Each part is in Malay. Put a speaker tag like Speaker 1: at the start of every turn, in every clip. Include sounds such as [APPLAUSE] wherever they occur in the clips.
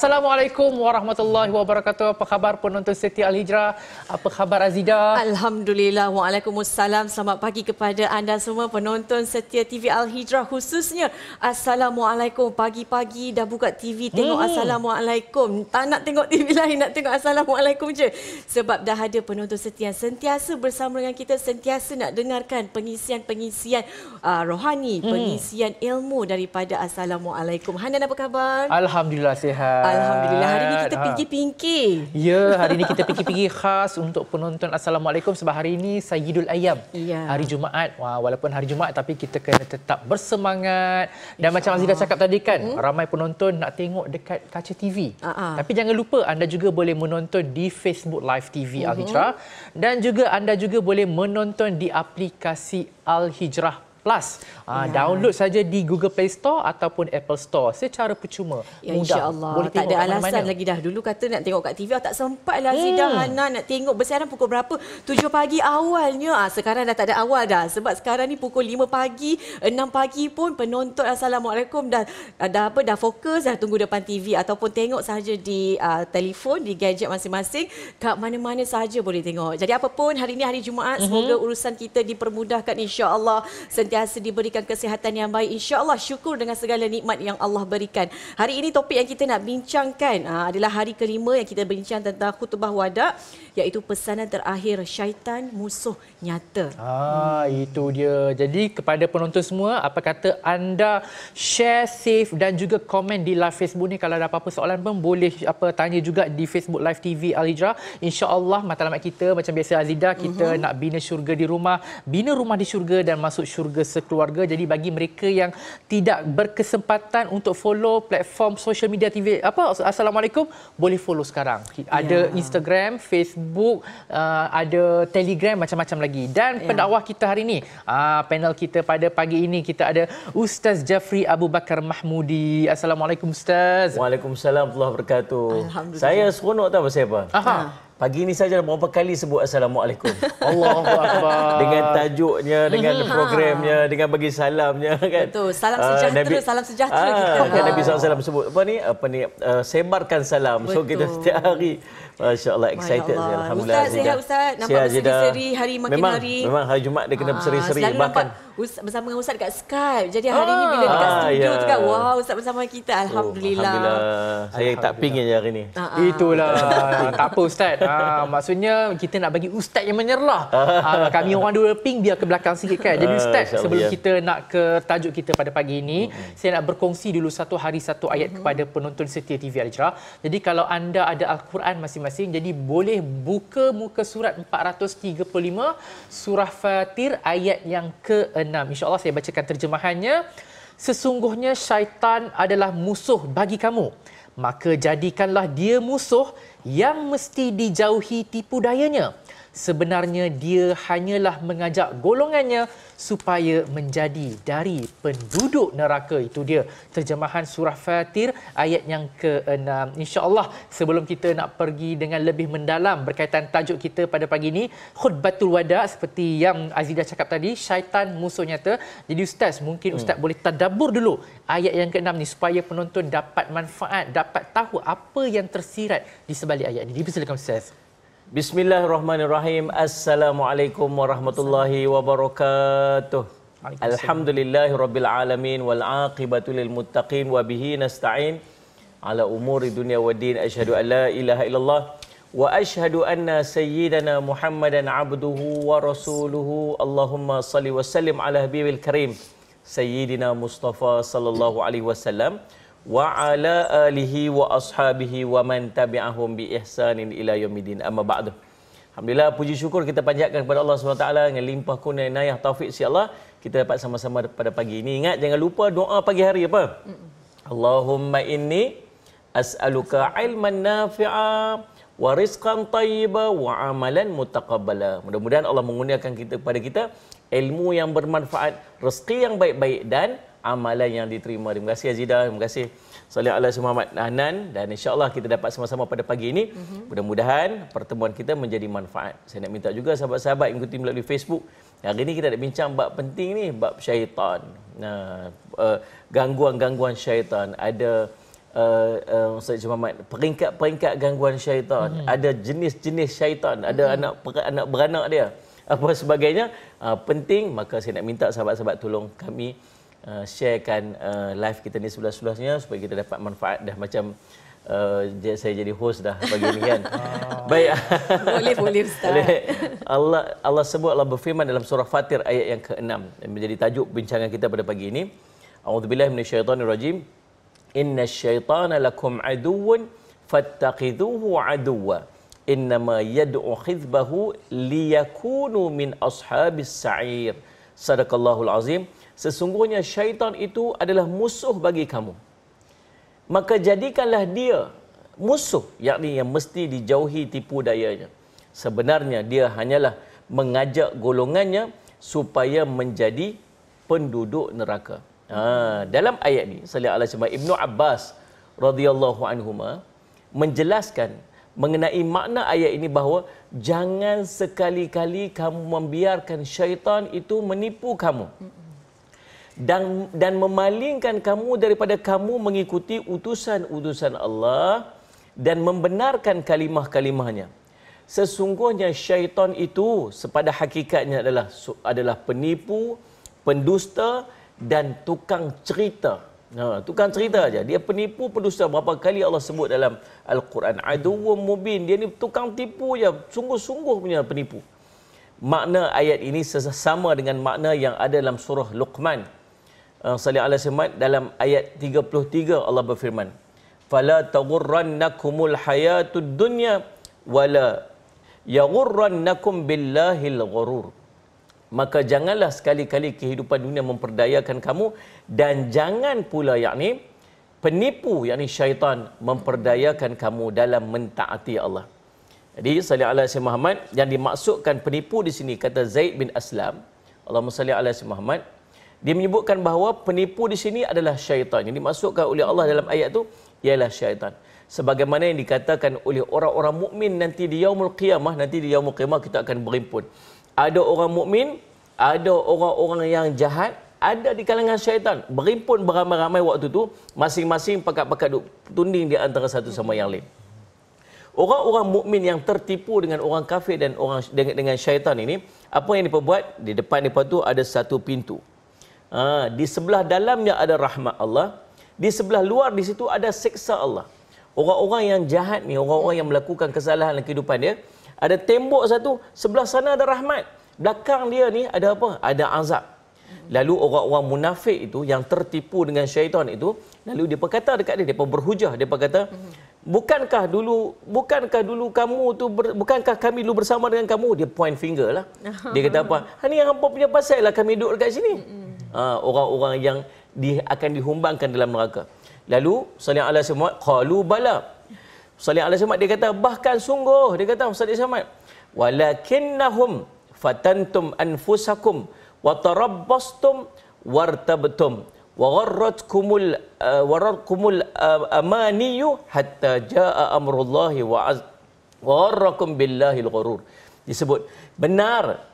Speaker 1: Assalamualaikum warahmatullahi wabarakatuh. Apa khabar penonton Setia Al-Hijrah? Apa khabar Azida?
Speaker 2: Alhamdulillah. Waalaikumsalam. Selamat pagi kepada anda semua penonton Setia TV Al-Hijrah khususnya. Assalamualaikum. Pagi-pagi dah buka TV tengok hmm. Assalamualaikum. Tak nak tengok TV [LAUGHS] lain, nak tengok Assalamualaikum je. Sebab dah ada penonton Setia yang sentiasa bersama dengan kita, sentiasa nak dengarkan pengisian-pengisian uh, rohani, hmm. pengisian ilmu daripada Assalamualaikum. Hanan apa khabar?
Speaker 1: Alhamdulillah sihat. Alhamdulillah. Hari ini kita
Speaker 2: pinggi-pinggi. Ha. Ya, hari ini kita
Speaker 1: pinggi-pinggi khas untuk penonton Assalamualaikum sebab hari ini Sayyidul Ayam. Ya. Hari Jumaat. Wah, walaupun hari Jumaat tapi kita kena tetap bersemangat. Dan Insya macam Azizah cakap tadi kan, hmm? ramai penonton nak tengok dekat kaca TV. Uh-huh. Tapi jangan lupa anda juga boleh menonton di Facebook Live TV uh-huh. Mhm. Al-Hijrah. Dan juga anda juga boleh menonton di aplikasi Al-Hijrah Plus, ah, ya. uh, download saja di Google Play Store ataupun Apple Store secara percuma. Ya, mudah. InsyaAllah. Boleh tak ada alasan mana-mana. lagi
Speaker 2: dah. Dulu kata nak tengok kat TV, oh, ah, tak sempat lah hmm. Zidah Hana nak tengok. Bersiaran pukul berapa? 7 pagi awalnya. Ah, sekarang dah tak ada awal dah. Sebab sekarang ni pukul 5 pagi, 6 pagi pun penonton Assalamualaikum dah, dah, apa, dah fokus, dah tunggu depan TV. Ataupun tengok saja di uh, telefon, di gadget masing-masing. Kat mana-mana saja boleh tengok. Jadi apapun, hari ini hari Jumaat. Mm-hmm. Semoga urusan kita dipermudahkan insyaAllah. Sentiasa sentiasa diberikan kesihatan yang baik. InsyaAllah syukur dengan segala nikmat yang Allah berikan. Hari ini topik yang kita nak bincangkan aa, ah, adalah hari kelima yang kita bincang tentang khutbah wadah iaitu pesanan terakhir syaitan musuh
Speaker 1: nyata. Ah, hmm. Itu dia. Jadi kepada penonton semua, apa kata anda share, save dan juga komen di live Facebook ni. Kalau ada apa-apa soalan pun boleh apa tanya juga di Facebook Live TV Al-Hijrah. InsyaAllah matlamat kita macam biasa Azida, kita uh-huh. nak bina syurga di rumah, bina rumah di syurga dan masuk syurga juga sekeluarga. Jadi bagi mereka yang tidak berkesempatan untuk follow platform social media TV apa Assalamualaikum boleh follow sekarang. Ya. Ada ya. Instagram, Facebook, uh, ada Telegram macam-macam lagi. Dan ya. pendakwah kita hari ini, uh, panel kita pada pagi ini kita ada Ustaz Jafri Abu Bakar Mahmudi. Assalamualaikum Ustaz. Waalaikumsalam warahmatullahi wabarakatuh.
Speaker 3: Alhamdulillah. Saya seronok tahu pasal apa? Aha. Ha. Pagi ini saja berapa kali sebut Assalamualaikum. [LAUGHS]
Speaker 4: Allahuakbar.
Speaker 3: Dengan tajuknya, dengan mhm. programnya, ha. dengan bagi salamnya [LAUGHS] kan. Betul. Salam ah, sejahtera, Nabi, salam sejahtera kita. Ah, kan Nabi sallallahu alaihi sebut apa ni? Apa ni? Uh, sebarkan salam. Betul. So kita setiap hari masya-Allah excited saya alhamdulillah. Ustaz sihat ustaz. Nampak berseri-seri
Speaker 2: hari makin memang, hari. Memang
Speaker 3: hari Jumaat dia kena ah, berseri-seri bahkan. Nampak
Speaker 2: Ustaz, bersama dengan Ustaz dekat Skype. Jadi hari ah, bila dekat ah, studio yeah. tu kan, wow Ustaz bersama kita. Alhamdulillah. Oh,
Speaker 1: Alhamdulillah. Saya tak pingin je hari ni. Ah, ah, Itulah. tak apa Ustaz. Ah, maksudnya kita nak bagi Ustaz yang menyerlah. Ah, ah kami orang dua ping biar ke belakang sikit kan. Jadi ah, Ustaz, ah, sebelum ya. kita nak ke tajuk kita pada pagi ini, mm-hmm. saya nak berkongsi dulu satu hari satu ayat mm-hmm. kepada penonton setia TV Al-Hijrah. Jadi kalau anda ada Al-Quran masing-masing, jadi boleh buka muka surat 435 surah Fatir ayat yang ke InsyaAllah saya bacakan terjemahannya. Sesungguhnya syaitan adalah musuh bagi kamu. Maka jadikanlah dia musuh yang mesti dijauhi tipu dayanya. Sebenarnya dia hanyalah mengajak golongannya supaya menjadi dari penduduk neraka itu dia terjemahan surah fatir ayat yang ke enam insya Allah sebelum kita nak pergi dengan lebih mendalam berkaitan tajuk kita pada pagi ini khutbatul wada seperti yang Azida cakap tadi syaitan musuh nyata jadi ustaz mungkin ustaz hmm. boleh tadabur dulu ayat yang ke-6 ni supaya penonton dapat manfaat dapat tahu apa yang tersirat di sebalik ayat ini dipersilakan ustaz Bismillahirrahmanirrahim. Assalamualaikum
Speaker 3: warahmatullahi wabarakatuh. Alhamdulillahirabbil alamin wal aqibatu lil muttaqin wa bihi nasta'in ala umuri dunya waddin. Asyhadu an ilaha illallah wa asyhadu anna sayyidana Muhammadan abduhu wa rasuluhu. Allahumma salli wa sallim ala habibil karim sayyidina Mustafa sallallahu alaihi wasallam wa ala alihi wa ashabihi wa man tabi'ahum bi ihsanin ila yaumiddin amma ba'du Alhamdulillah puji syukur kita panjatkan kepada Allah Subhanahu SWT dengan limpah kurnia inayah taufik si Allah kita dapat sama-sama pada pagi ini ingat jangan lupa doa pagi hari apa Allahumma inni as'aluka ilman nafi'a wa rizqan tayyiba wa amalan mutaqabbala mudah-mudahan Allah mengurniakan kita kepada kita ilmu yang bermanfaat rezeki yang baik-baik dan amalan yang diterima. Terima kasih Azida, terima kasih Salih Allah Muhammad Hanan dan insyaAllah kita dapat sama-sama pada pagi ini. Mm-hmm. Mudah-mudahan pertemuan kita menjadi manfaat. Saya nak minta juga sahabat-sahabat yang ikuti melalui Facebook, hari ini kita nak bincang bab penting ni, bab syaitan. Nah, uh, gangguan-gangguan syaitan, ada uh, uh, Ustaz Muhammad, peringkat-peringkat gangguan syaitan, hmm ada jenis-jenis syaitan, hmm ada mhm. anak per, anak beranak dia apa sebagainya uh, penting maka saya nak minta sahabat-sahabat tolong kami uh, sharekan uh, live kita ni sebelah-sebelahnya supaya kita dapat manfaat dah macam uh, saya jadi host dah pagi ni kan. [LAUGHS] Baik. Boleh boleh Ustaz. Allah Allah sebut Allah berfirman dalam surah Fatir ayat yang ke-6 menjadi tajuk bincangan kita pada pagi ini. A'udzubillahi Inna Innasyaitana lakum aduwwun fattaqidhuhu aduwwa. Innama yad'u khizbahu liyakunu min ashabis sa'ir. Sadaqallahul azim sesungguhnya syaitan itu adalah musuh bagi kamu. Maka jadikanlah dia musuh, yakni yang mesti dijauhi tipu dayanya. Sebenarnya dia hanyalah mengajak golongannya supaya menjadi penduduk neraka. Ha, dalam ayat ini, Salih Allah Syamah Ibn Abbas radhiyallahu anhuma menjelaskan mengenai makna ayat ini bahawa jangan sekali-kali kamu membiarkan syaitan itu menipu kamu. mm dan dan memalingkan kamu daripada kamu mengikuti utusan-utusan Allah dan membenarkan kalimah-kalimahnya. Sesungguhnya syaitan itu sepada hakikatnya adalah adalah penipu, pendusta dan tukang cerita. Ha, tukang cerita aja. Dia penipu, pendusta. Berapa kali Allah sebut dalam Al-Quran. Aduwa mubin. Dia ni tukang tipu je. Sungguh-sungguh punya penipu. Makna ayat ini sesama dengan makna yang ada dalam surah Luqman. Uh, salih Allah Semat dalam ayat 33 Allah berfirman fala taghurrannakumul hayatud dunya wala yaghurrannakum billahil ghurur maka janganlah sekali-kali kehidupan dunia memperdayakan kamu dan jangan pula yakni penipu yakni syaitan memperdayakan kamu dalam mentaati Allah jadi Salih Allah Semat yang dimaksudkan penipu di sini kata Zaid bin Aslam Allahumma salli ala Muhammad dia menyebutkan bahawa penipu di sini adalah syaitan. Yang dimasukkan oleh Allah dalam ayat itu ialah syaitan. Sebagaimana yang dikatakan oleh orang-orang mukmin nanti di yaumul qiyamah, nanti di yaumul qiyamah kita akan berimpun. Ada orang mukmin, ada orang-orang yang jahat, ada di kalangan syaitan. Berimpun beramai-ramai waktu itu, masing-masing pakat-pakat tunding di antara satu sama yang lain. Orang-orang mukmin yang tertipu dengan orang kafir dan orang dengan, syaitan ini, apa yang diperbuat? Di depan depan tu ada satu pintu. Ha, di sebelah dalamnya ada rahmat Allah. Di sebelah luar di situ ada seksa Allah. Orang-orang yang jahat ni, orang-orang yang melakukan kesalahan dalam kehidupan dia, ada tembok satu, sebelah sana ada rahmat. Belakang dia ni ada apa? Ada azab. Lalu orang-orang munafik itu yang tertipu dengan syaitan itu, lalu dia berkata dekat dia, dia pun berhujah, dia berkata, Bukankah dulu bukankah dulu kamu tu ber, bukankah kami dulu bersama dengan kamu dia point finger lah. Dia kata apa? Ha ni hangpa punya pasal lah kami duduk dekat sini orang-orang ha, uh, yang di, akan dihumbangkan dalam neraka. Lalu Salih Allah Samad qalu bala. Salih Allah Samad dia kata bahkan sungguh dia kata Salih Samad walakinnahum fatantum anfusakum wa tarabbastum wartabtum wa gharratkumul uh, eh, warakumul uh, eh, amaniyu hatta jaa amrullahi wa az wa gharrakum billahi al disebut benar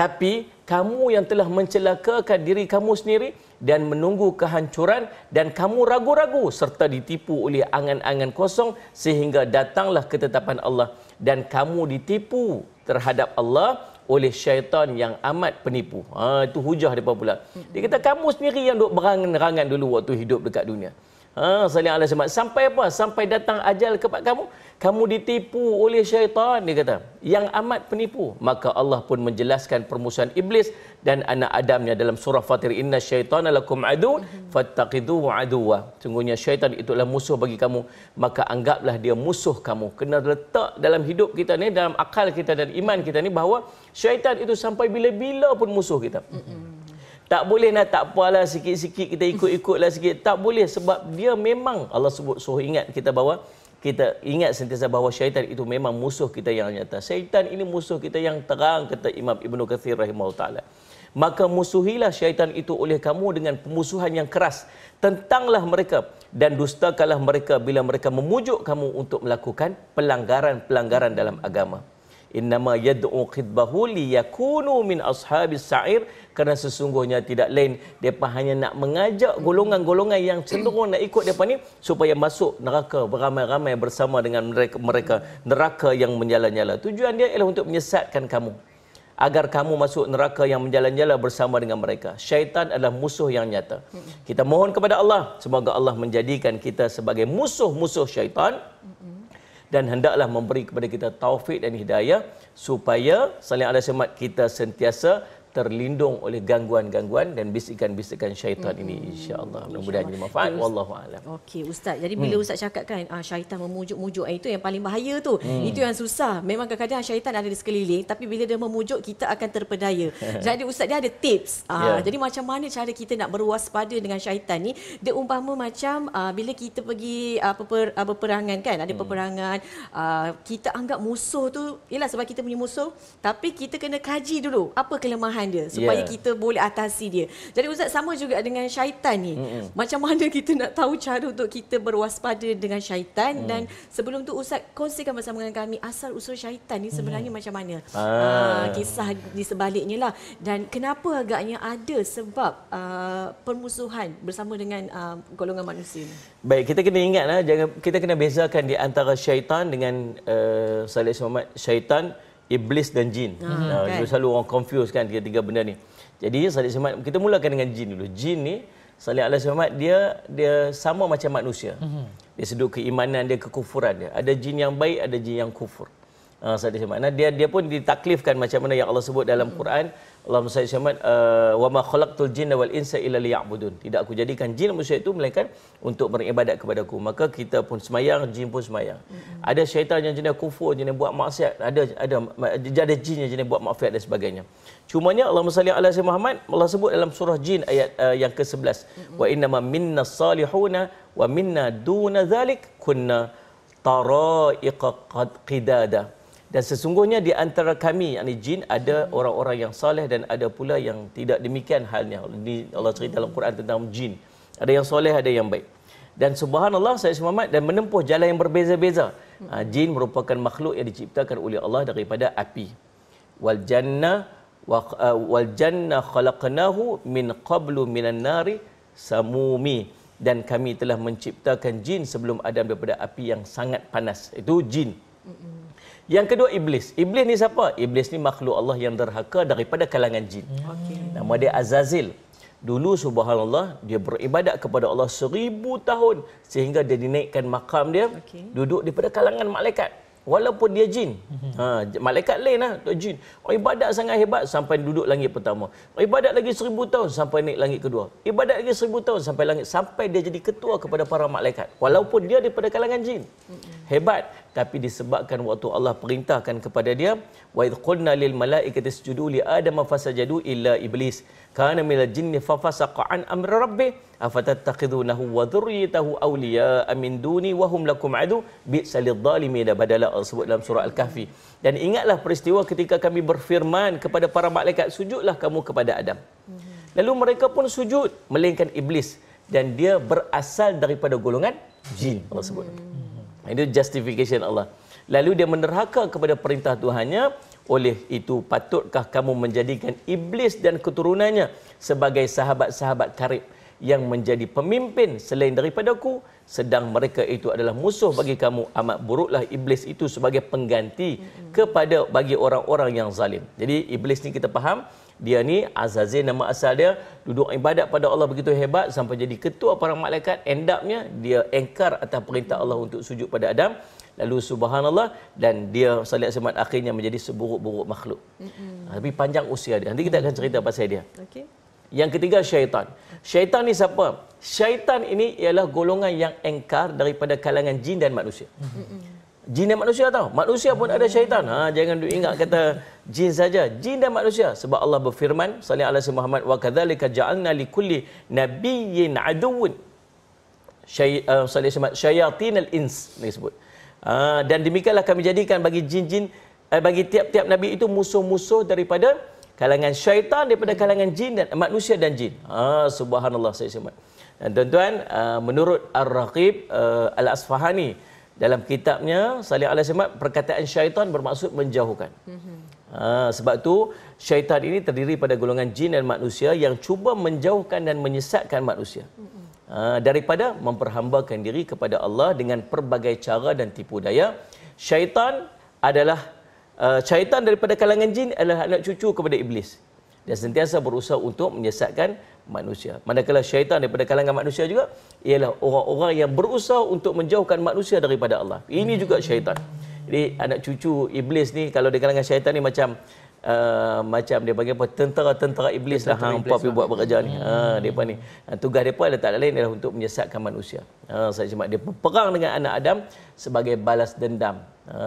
Speaker 3: tapi kamu yang telah mencelakakan diri kamu sendiri dan menunggu kehancuran dan kamu ragu-ragu serta ditipu oleh angan-angan kosong sehingga datanglah ketetapan Allah dan kamu ditipu terhadap Allah oleh syaitan yang amat penipu. Ha, itu hujah dia pula. Dia kata kamu sendiri yang duk berangan-angan dulu waktu hidup dekat dunia. Ha, saling alas semak. Sampai apa? Sampai datang ajal pak kamu. Kamu ditipu oleh syaitan, dia kata. Yang amat penipu. Maka Allah pun menjelaskan permusuhan iblis dan anak Adamnya dalam surah Fatir. Inna syaitan alakum adu, fattaqidu aduwa. Sungguhnya syaitan itulah musuh bagi kamu. Maka anggaplah dia musuh kamu. Kena letak dalam hidup kita ni, dalam akal kita dan iman kita ni bahawa syaitan itu sampai bila-bila pun musuh kita. Mm -hmm. Tak boleh nak tak apalah sikit-sikit kita ikut ikut lah sikit. Tak boleh sebab dia memang Allah sebut suruh ingat kita bawa kita ingat sentiasa bahawa syaitan itu memang musuh kita yang nyata. Syaitan ini musuh kita yang terang kata Imam Ibnu Katsir rahimahullah taala. Maka musuhilah syaitan itu oleh kamu dengan pemusuhan yang keras. Tentanglah mereka dan dustakanlah mereka bila mereka memujuk kamu untuk melakukan pelanggaran-pelanggaran dalam agama innama yad'u qidbahu liyakunu min ashabis sa'ir kerana sesungguhnya tidak lain depa hanya nak mengajak golongan-golongan yang cenderung nak ikut depa ni supaya masuk neraka beramai-ramai bersama dengan mereka, mereka neraka yang menyala-nyala tujuan dia ialah untuk menyesatkan kamu agar kamu masuk neraka yang menjalan-jalan bersama dengan mereka. Syaitan adalah musuh yang nyata. Kita mohon kepada Allah semoga Allah menjadikan kita sebagai musuh-musuh syaitan dan hendaklah memberi kepada kita taufik dan hidayah supaya saling ada semat kita sentiasa terlindung oleh gangguan-gangguan dan bisikan-bisikan syaitan hmm. ini insya-Allah mudah-mudahan jadi manfaat wallahu alam.
Speaker 2: Okey ustaz. Jadi bila hmm. ustaz cakap kan ah syaitan memujuk-mujuk ah, itu yang paling bahaya tu. Hmm. Itu yang susah. Memang kadang-kadang syaitan ada di sekeliling tapi bila dia memujuk kita akan terpedaya. [LAUGHS] jadi ustaz dia ada tips. Ah yeah. jadi macam mana cara kita nak berwaspada dengan syaitan ni? Dia umpama macam ah, bila kita pergi ah, peper, ah, peperangan kan ada hmm. peperangan ah, kita anggap musuh tu ialah sebab kita punya musuh tapi kita kena kaji dulu apa kelemahan kelebihan dia supaya yeah. kita boleh atasi dia. Jadi ustaz sama juga dengan syaitan ni. Mm-hmm. Macam mana kita nak tahu cara untuk kita berwaspada dengan syaitan mm. dan sebelum tu ustaz kongsikan bersama dengan kami asal usul syaitan ni sebenarnya mm. macam mana? Ah. Uh, kisah di sebaliknya lah dan kenapa agaknya ada sebab uh, permusuhan bersama dengan uh, golongan manusia ni.
Speaker 3: Baik, kita kena ingatlah jangan kita kena bezakan di antara syaitan dengan uh, Salih Muhammad syaitan iblis dan jin. Ha uh, uh, okay. selalu orang confuse kan tiga-tiga benda ni. Jadi Salih Semat kita mulakan dengan jin dulu. Jin ni Salih Allah Semat dia dia sama macam manusia. Mm-hmm. Dia seduk keimanan dia kekufuran dia. Ada jin yang baik, ada jin yang kufur. Ha uh, Salih Semat. Nah, dia dia pun ditaklifkan macam mana yang Allah sebut dalam mm-hmm. Quran Allah Musa Syamad uh, wa ma khalaqtul jinna wal insa illa liya'budun. Tidak aku jadikan jin dan manusia itu melainkan untuk beribadat kepadaku. Maka kita pun semayang, jin pun semayang. Mm-hmm. Ada syaitan yang jenis kufur, jenis buat maksiat, ada ada ada jin yang jenis buat maksiat dan sebagainya. Cuma nya Allah Musa Syamad alaihi Muhammad Allah sebut dalam surah jin ayat uh, yang ke-11. Mm-hmm. Wa inna ma minna salihuna wa minna duna dhalik kunna taraiqa qidada dan sesungguhnya di antara kami yakni jin ada orang-orang yang soleh dan ada pula yang tidak demikian halnya ini Allah cerita dalam Quran tentang jin ada yang soleh ada yang baik dan subhanallah saya Muhammad dan menempuh jalan yang berbeza-beza ha, jin merupakan makhluk yang diciptakan oleh Allah daripada api wal jannah wa, uh, wal jannah khalaqnahu min qablu minan nari samumi dan kami telah menciptakan jin sebelum Adam daripada api yang sangat panas itu jin yang kedua iblis. Iblis ni siapa? Iblis ni makhluk Allah yang derhaka daripada kalangan jin. Hmm. Okay. Nama dia Azazil. Dulu subhanallah dia beribadat kepada Allah seribu tahun sehingga dia dinaikkan makam dia okay. duduk daripada kalangan malaikat. Walaupun dia jin. Hmm. Ha, malaikat lain lah, tu jin. Ibadat sangat hebat sampai duduk langit pertama. Ibadat lagi seribu tahun sampai naik langit kedua. Ibadat lagi seribu tahun sampai langit. Sampai dia jadi ketua kepada para malaikat. Walaupun dia daripada kalangan jin. Hmm. Hebat tapi disebabkan waktu Allah perintahkan kepada dia wa id qulna lil malaikati isjudu li adama fasajadu illa iblis kana minal jinni fafasaqa an amri rabbi afatattakhidhunahu wa dhurriyyatahu awliya min duni wa hum lakum adu bi salil zalimin badala Allah sebut dalam surah al-kahfi dan ingatlah peristiwa ketika kami berfirman kepada para malaikat sujudlah kamu kepada Adam lalu mereka pun sujud melainkan iblis dan dia berasal daripada golongan jin Allah sebut hmm. Itu justification Allah. Lalu dia menerhaka kepada perintah Tuhannya. Oleh itu, patutkah kamu menjadikan iblis dan keturunannya sebagai sahabat-sahabat karib yang menjadi pemimpin selain daripada aku? Sedang mereka itu adalah musuh bagi kamu. Amat buruklah iblis itu sebagai pengganti kepada bagi orang-orang yang zalim. Jadi iblis ni kita faham dia ni Azazin nama asal dia duduk ibadat pada Allah begitu hebat sampai jadi ketua para malaikat end upnya dia engkar atas perintah Allah untuk sujud pada Adam lalu subhanallah dan dia salat semat akhirnya menjadi seburuk-buruk makhluk mm-hmm. tapi ha, panjang usia dia nanti kita akan cerita pasal dia okay. yang ketiga syaitan syaitan ni siapa syaitan ini ialah golongan yang engkar daripada kalangan jin dan manusia mm-hmm jin dan manusia tau. Manusia pun ada syaitan. Ha, jangan duk ingat kata jin saja. Jin dan manusia. Sebab Allah berfirman, Salih Allah Muhammad, Wa kathalika ja'alna li kulli nabiyyin aduun. Syai, uh, Salih syayatin al-ins. Ini sebut. Ha, dan demikianlah kami jadikan bagi jin-jin, eh, bagi tiap-tiap Nabi itu musuh-musuh daripada kalangan syaitan, daripada kalangan jin dan manusia dan jin. Ha, subhanallah, saya Dan tuan-tuan, eh, menurut Ar-Raqib eh, Al-Asfahani, dalam kitabnya Salih Al-Asimad perkataan syaitan bermaksud menjauhkan. Mhm. Ha, sebab tu syaitan ini terdiri pada golongan jin dan manusia yang cuba menjauhkan dan menyesatkan manusia. Mhm. Ha, daripada memperhambakan diri kepada Allah dengan perbagai cara dan tipu daya. Syaitan adalah uh, syaitan daripada kalangan jin adalah anak cucu kepada iblis dan sentiasa berusaha untuk menyesatkan manusia. Manakala syaitan daripada kalangan manusia juga ialah orang-orang yang berusaha untuk menjauhkan manusia daripada Allah. Ini juga syaitan. Jadi anak cucu iblis ni kalau di kalangan syaitan ni macam uh, macam dia panggil apa tentera-tentera iblis lah hang papi buat lah. bekerja ni. Hmm. Ha depa ni. Ha, tugas depa adalah tak ada lain adalah untuk menyesatkan manusia. Ha saya cakap dia perang dengan anak Adam sebagai balas dendam. Ha,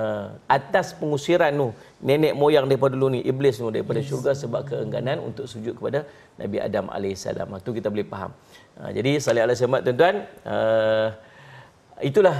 Speaker 3: atas pengusiran Nuh nenek moyang daripada dulu ni iblis semua daripada yes. syurga sebab keengganan untuk sujud kepada Nabi Adam alaihissalam. Itu ah, kita boleh faham. Ah, jadi salih alaihi wasallam tuan-tuan uh, itulah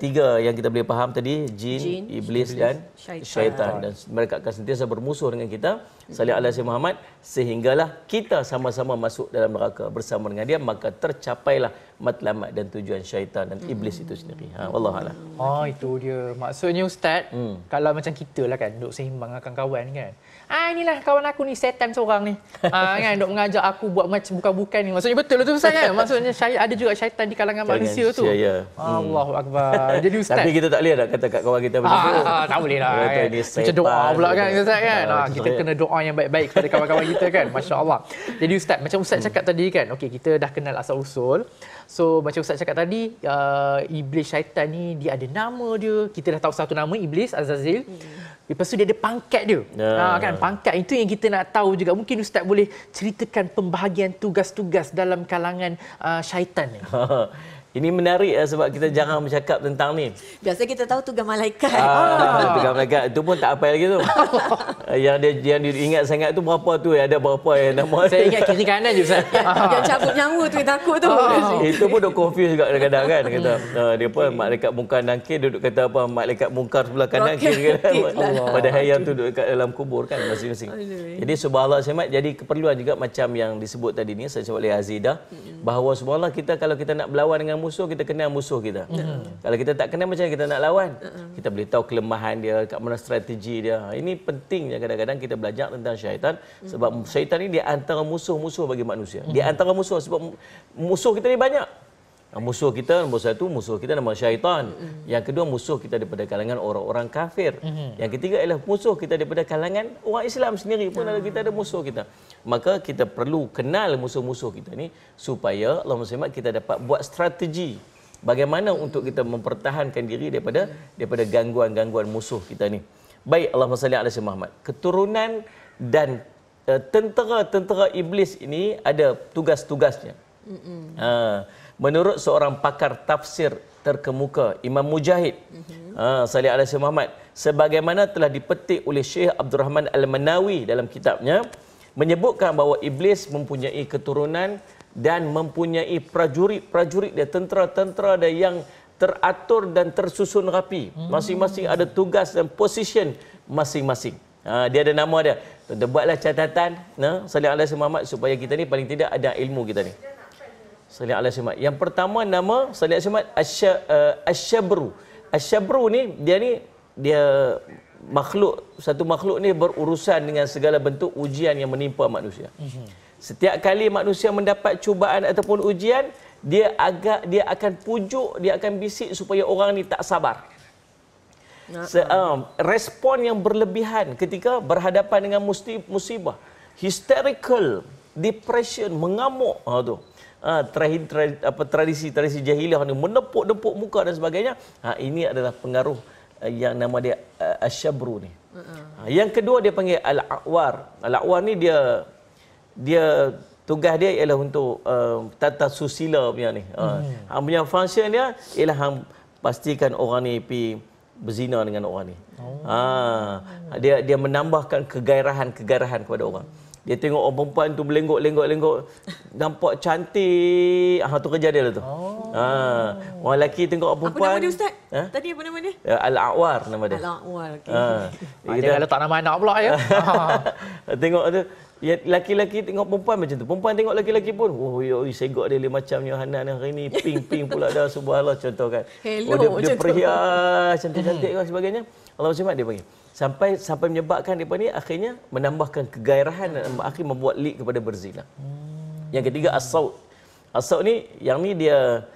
Speaker 3: tiga yang kita boleh faham tadi jin, jin iblis, iblis dan
Speaker 4: syaitan. syaitan dan
Speaker 3: mereka akan sentiasa bermusuh dengan kita salih alaihi Muhammad sehinggalah kita sama-sama masuk dalam neraka bersama dengan dia maka tercapailah matlamat dan tujuan syaitan dan iblis hmm. itu sendiri. Ha wallah ala.
Speaker 1: Oh ha, itu dia. Maksudnya ustaz, hmm. kalau macam kita lah kan duk seimbang akan kawan kan. Ah inilah kawan aku ni setan seorang ni. Ah [LAUGHS] kan duk mengajak aku buat macam bukan-bukan ni. Maksudnya betul lah tu ustaz kan? Maksudnya syait, ada juga syaitan di kalangan Jangan manusia tu. Ya ya. Hmm. akbar. Jadi ustaz. Tapi kita
Speaker 3: tak boleh nak kata kat kawan kita begitu. Ah, ah, tak boleh lah. Kata kan? Macam doa pula kan ustaz kan. Ha, ha, kita saya. kena
Speaker 1: doa yang baik-baik kepada kawan-kawan kita kan. Masya-Allah. Jadi ustaz macam ustaz hmm. cakap tadi kan. Okay kita dah kenal asal usul. So macam Ustaz cakap tadi, uh, Iblis Syaitan ni dia ada nama dia. Kita dah tahu satu nama Iblis Azazil. Hmm. Lepas tu dia ada pangkat dia. Ya. Ha yeah. uh, kan pangkat itu yang kita nak tahu juga. Mungkin Ustaz boleh ceritakan pembahagian tugas-tugas dalam kalangan uh, syaitan ni. [LAUGHS]
Speaker 3: Ini menarik lah sebab kita jarang bercakap tentang ni.
Speaker 2: Biasa kita tahu tugas malaikat.
Speaker 3: Ah, ah. tugas malaikat itu pun tak apa lagi tu. [LAUGHS] yang dia yang ingat sangat tu berapa tu ya? Ada berapa yang nama? Saya ingat kiri kanan je yang [LAUGHS] cabut
Speaker 2: nyawa tu takut tu. Ah. itu
Speaker 3: pun dok confuse juga kadang-kadang kan kata. Ha, dia pun okay. malaikat muka dan duduk kata apa malaikat mungkar sebelah kanan okay. kiri kanan. [LAUGHS] Lah. Padahal yang tu duduk dekat dalam kubur kan masing-masing. jadi subhanallah semat jadi keperluan juga macam yang disebut tadi ni saya cakap oleh Azida bahawa subhanallah kita kalau kita nak berlawan dengan musuh kita kenal musuh kita. Mm-hmm. Kalau kita tak kenal macam mana kita nak lawan? Mm-hmm. Kita boleh tahu kelemahan dia, kat mana strategi dia. Ini pentingnya kadang-kadang kita belajar tentang syaitan mm-hmm. sebab syaitan ini di antara musuh-musuh bagi manusia. Mm-hmm. Di antara musuh sebab musuh kita ni banyak. Musuh kita nombor satu, musuh kita nama syaitan. Mm -hmm. Yang kedua, musuh kita daripada kalangan orang-orang kafir. Mm -hmm. Yang ketiga ialah musuh kita daripada kalangan orang Islam sendiri pun. Mm -hmm. Kita ada musuh kita. Maka kita perlu kenal musuh-musuh kita ni supaya Allah SWT kita dapat buat strategi bagaimana untuk kita mempertahankan diri daripada daripada gangguan-gangguan musuh kita ni. Baik, Allah SWT, Muhammad. keturunan dan eh, tentera-tentera uh, iblis ini ada tugas-tugasnya. Mm -hmm. uh, Menurut seorang pakar tafsir terkemuka Imam Mujahid mm-hmm. ha, Salih Alaihi Muhammad Sebagaimana telah dipetik oleh Syekh Abdul Rahman Al-Manawi dalam kitabnya Menyebutkan bahawa Iblis mempunyai keturunan Dan mempunyai prajurit-prajurit dia Tentera-tentera dia yang teratur dan tersusun rapi hmm. Masing-masing ada tugas dan position masing-masing ha, Dia ada nama dia Tentu buatlah catatan nah, Salih Alaihi Muhammad Supaya kita ni paling tidak ada ilmu kita ni Salih ala Syamat. Yang pertama nama Salih ala Syamat Asyabru. Uh, Asyabru ni dia ni dia makhluk satu makhluk ni berurusan dengan segala bentuk ujian yang menimpa manusia. Mhm. Setiap kali manusia mendapat cubaan ataupun ujian, dia agak dia akan pujuk, dia akan bisik supaya orang ni tak sabar. Se, um, respon yang berlebihan ketika berhadapan dengan musibah, hysterical, depression, mengamuk, ha, tu. Ah, terahin apa tradisi-tradisi jahiliah ni menepuk-nepuk muka dan sebagainya. Ha ini adalah pengaruh eh, yang nama dia eh, asyabru ni. Ha, yang kedua dia panggil al-aqwar. Al-aqwar ni dia dia tugas dia ialah untuk uh, tata susila punya ni. Ha, hmm. punya function dia ialah hang pastikan orang ni pi berzina dengan orang ni. Oh. Ha, dia dia menambahkan kegairahan-kegairahan kepada orang. Hmm. Dia tengok orang perempuan tu melenggok-lenggok-lenggok. Nampak cantik. Ha, tu kerja dia lah tu. Oh. Ha. Orang lelaki tengok orang perempuan. Apa nama dia Ustaz? Ha?
Speaker 2: Tadi apa nama dia? Eh,
Speaker 3: Al-Aqwar nama dia. Al-Aqwar. Ah, okay. Ha. Dia, dia kata, kalau nama anak pula ya. ha. [LAUGHS] Tengok tu. Ya, laki-laki tengok perempuan macam tu. Perempuan tengok laki-laki pun. Oh, ya, oh, segok dia, dia macam Yohanan hari ni. Ping-ping pula dah. Subhanallah contoh kan. Hello, oh, dia, dia perhias. Cantik-cantik kan sebagainya. Allah SWT dia panggil sampai sampai menyebabkan depa ni akhirnya menambahkan kegairahan dan akhir membuat lead kepada berzina. Hmm. Yang ketiga assault. Assault ni yang ni dia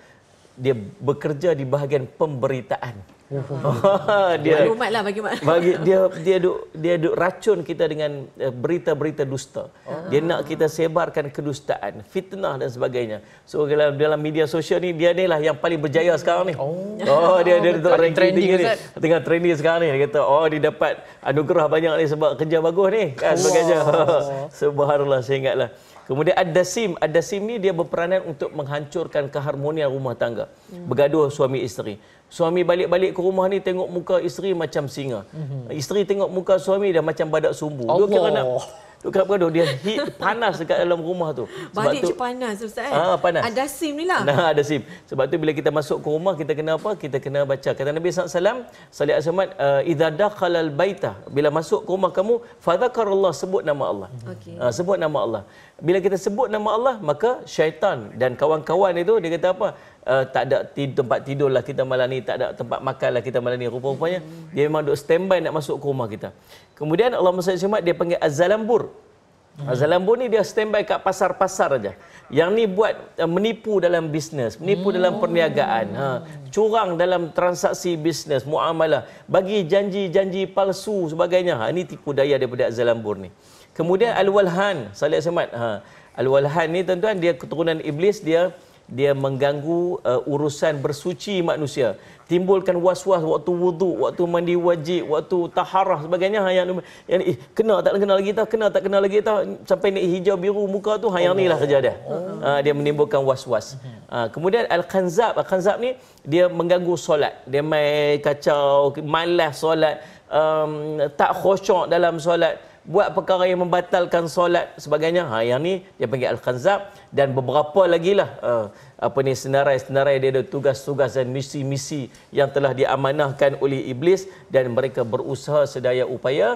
Speaker 3: dia bekerja di bahagian pemberitaan. Oh, dia umat lah
Speaker 2: bagi umat. Bagi
Speaker 3: dia dia duk dia duk racun kita dengan eh, berita-berita dusta. Oh. Dia nak kita sebarkan kedustaan, fitnah dan sebagainya. So dalam dalam media sosial ni dia nilah yang paling berjaya sekarang ni. Oh, oh dia dia oh, tengah trending ni. Tengah trending sekarang ni dia kata oh dia dapat anugerah banyak ni sebab kerja bagus ni kan oh. sebagainya. [LAUGHS] Subhanallah saya ingatlah. Kemudian Ad-Dasim. Ad-Dasim ni dia berperanan untuk menghancurkan keharmonian rumah tangga. Hmm. Bergaduh suami isteri. Suami balik-balik ke rumah ni tengok muka isteri macam singa. Mm-hmm. Isteri tengok muka suami dah macam badak sumbu. Dia kira nak Dekat bergaduh, dia heat panas dekat dalam rumah tu. Sebab Balik tu, je
Speaker 2: panas Ustaz. Ha, panas. Ada sim ni lah. Nah, ada
Speaker 3: sim. Sebab tu bila kita masuk ke rumah, kita kena apa? Kita kena baca. Kata Nabi SAW, Salih Asamad, uh, Iza dakhalal baita. Bila masuk ke rumah kamu, Fadhakar Allah, sebut nama Allah. Mhm. Okay. Uh, ah, sebut nama Allah. Bila kita sebut nama Allah, maka syaitan dan kawan-kawan itu, dia kata apa? uh, tak ada tempat tidur lah kita malam ni, tak ada tempat makan lah kita malam ni. Rupa-rupanya dia memang duduk standby nak masuk ke rumah kita. Kemudian Allah SWT dia panggil Azalambur. zalambur Hmm. az ni dia standby kat pasar-pasar aja. Yang ni buat uh, menipu dalam bisnes, menipu hmm. dalam oh. perniagaan. Ha. Curang dalam transaksi bisnes, muamalah. Bagi janji-janji palsu sebagainya. Ha. Ini tipu daya daripada az ni. Kemudian Al-Walhan, Salih Asimat. Ha. Al-Walhan ni tuan-tuan, dia keturunan iblis, dia dia mengganggu uh, urusan bersuci manusia timbulkan was-was waktu wudu waktu mandi wajib waktu taharah sebagainya ha yang, yang eh, kena tak kena lagi tahu kena tak kena lagi tahu sampai ni hijau biru muka tu ha yang nilah kerja dia uh, dia menimbulkan was-was uh, kemudian al-khanzab al-khanzab ni dia mengganggu solat dia main kacau malas solat um, tak khusyuk dalam solat buat perkara yang membatalkan solat sebagainya. Ha yang ni dia panggil al-khanzab dan beberapa lagi lah uh, apa ni senarai-senarai dia ada tugas-tugas dan misi-misi yang telah diamanahkan oleh iblis dan mereka berusaha sedaya upaya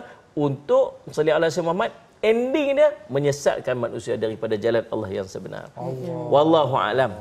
Speaker 3: untuk sallallahu alaihi Muhammad ending dia menyesatkan manusia daripada jalan Allah yang sebenar. Wallahu alam.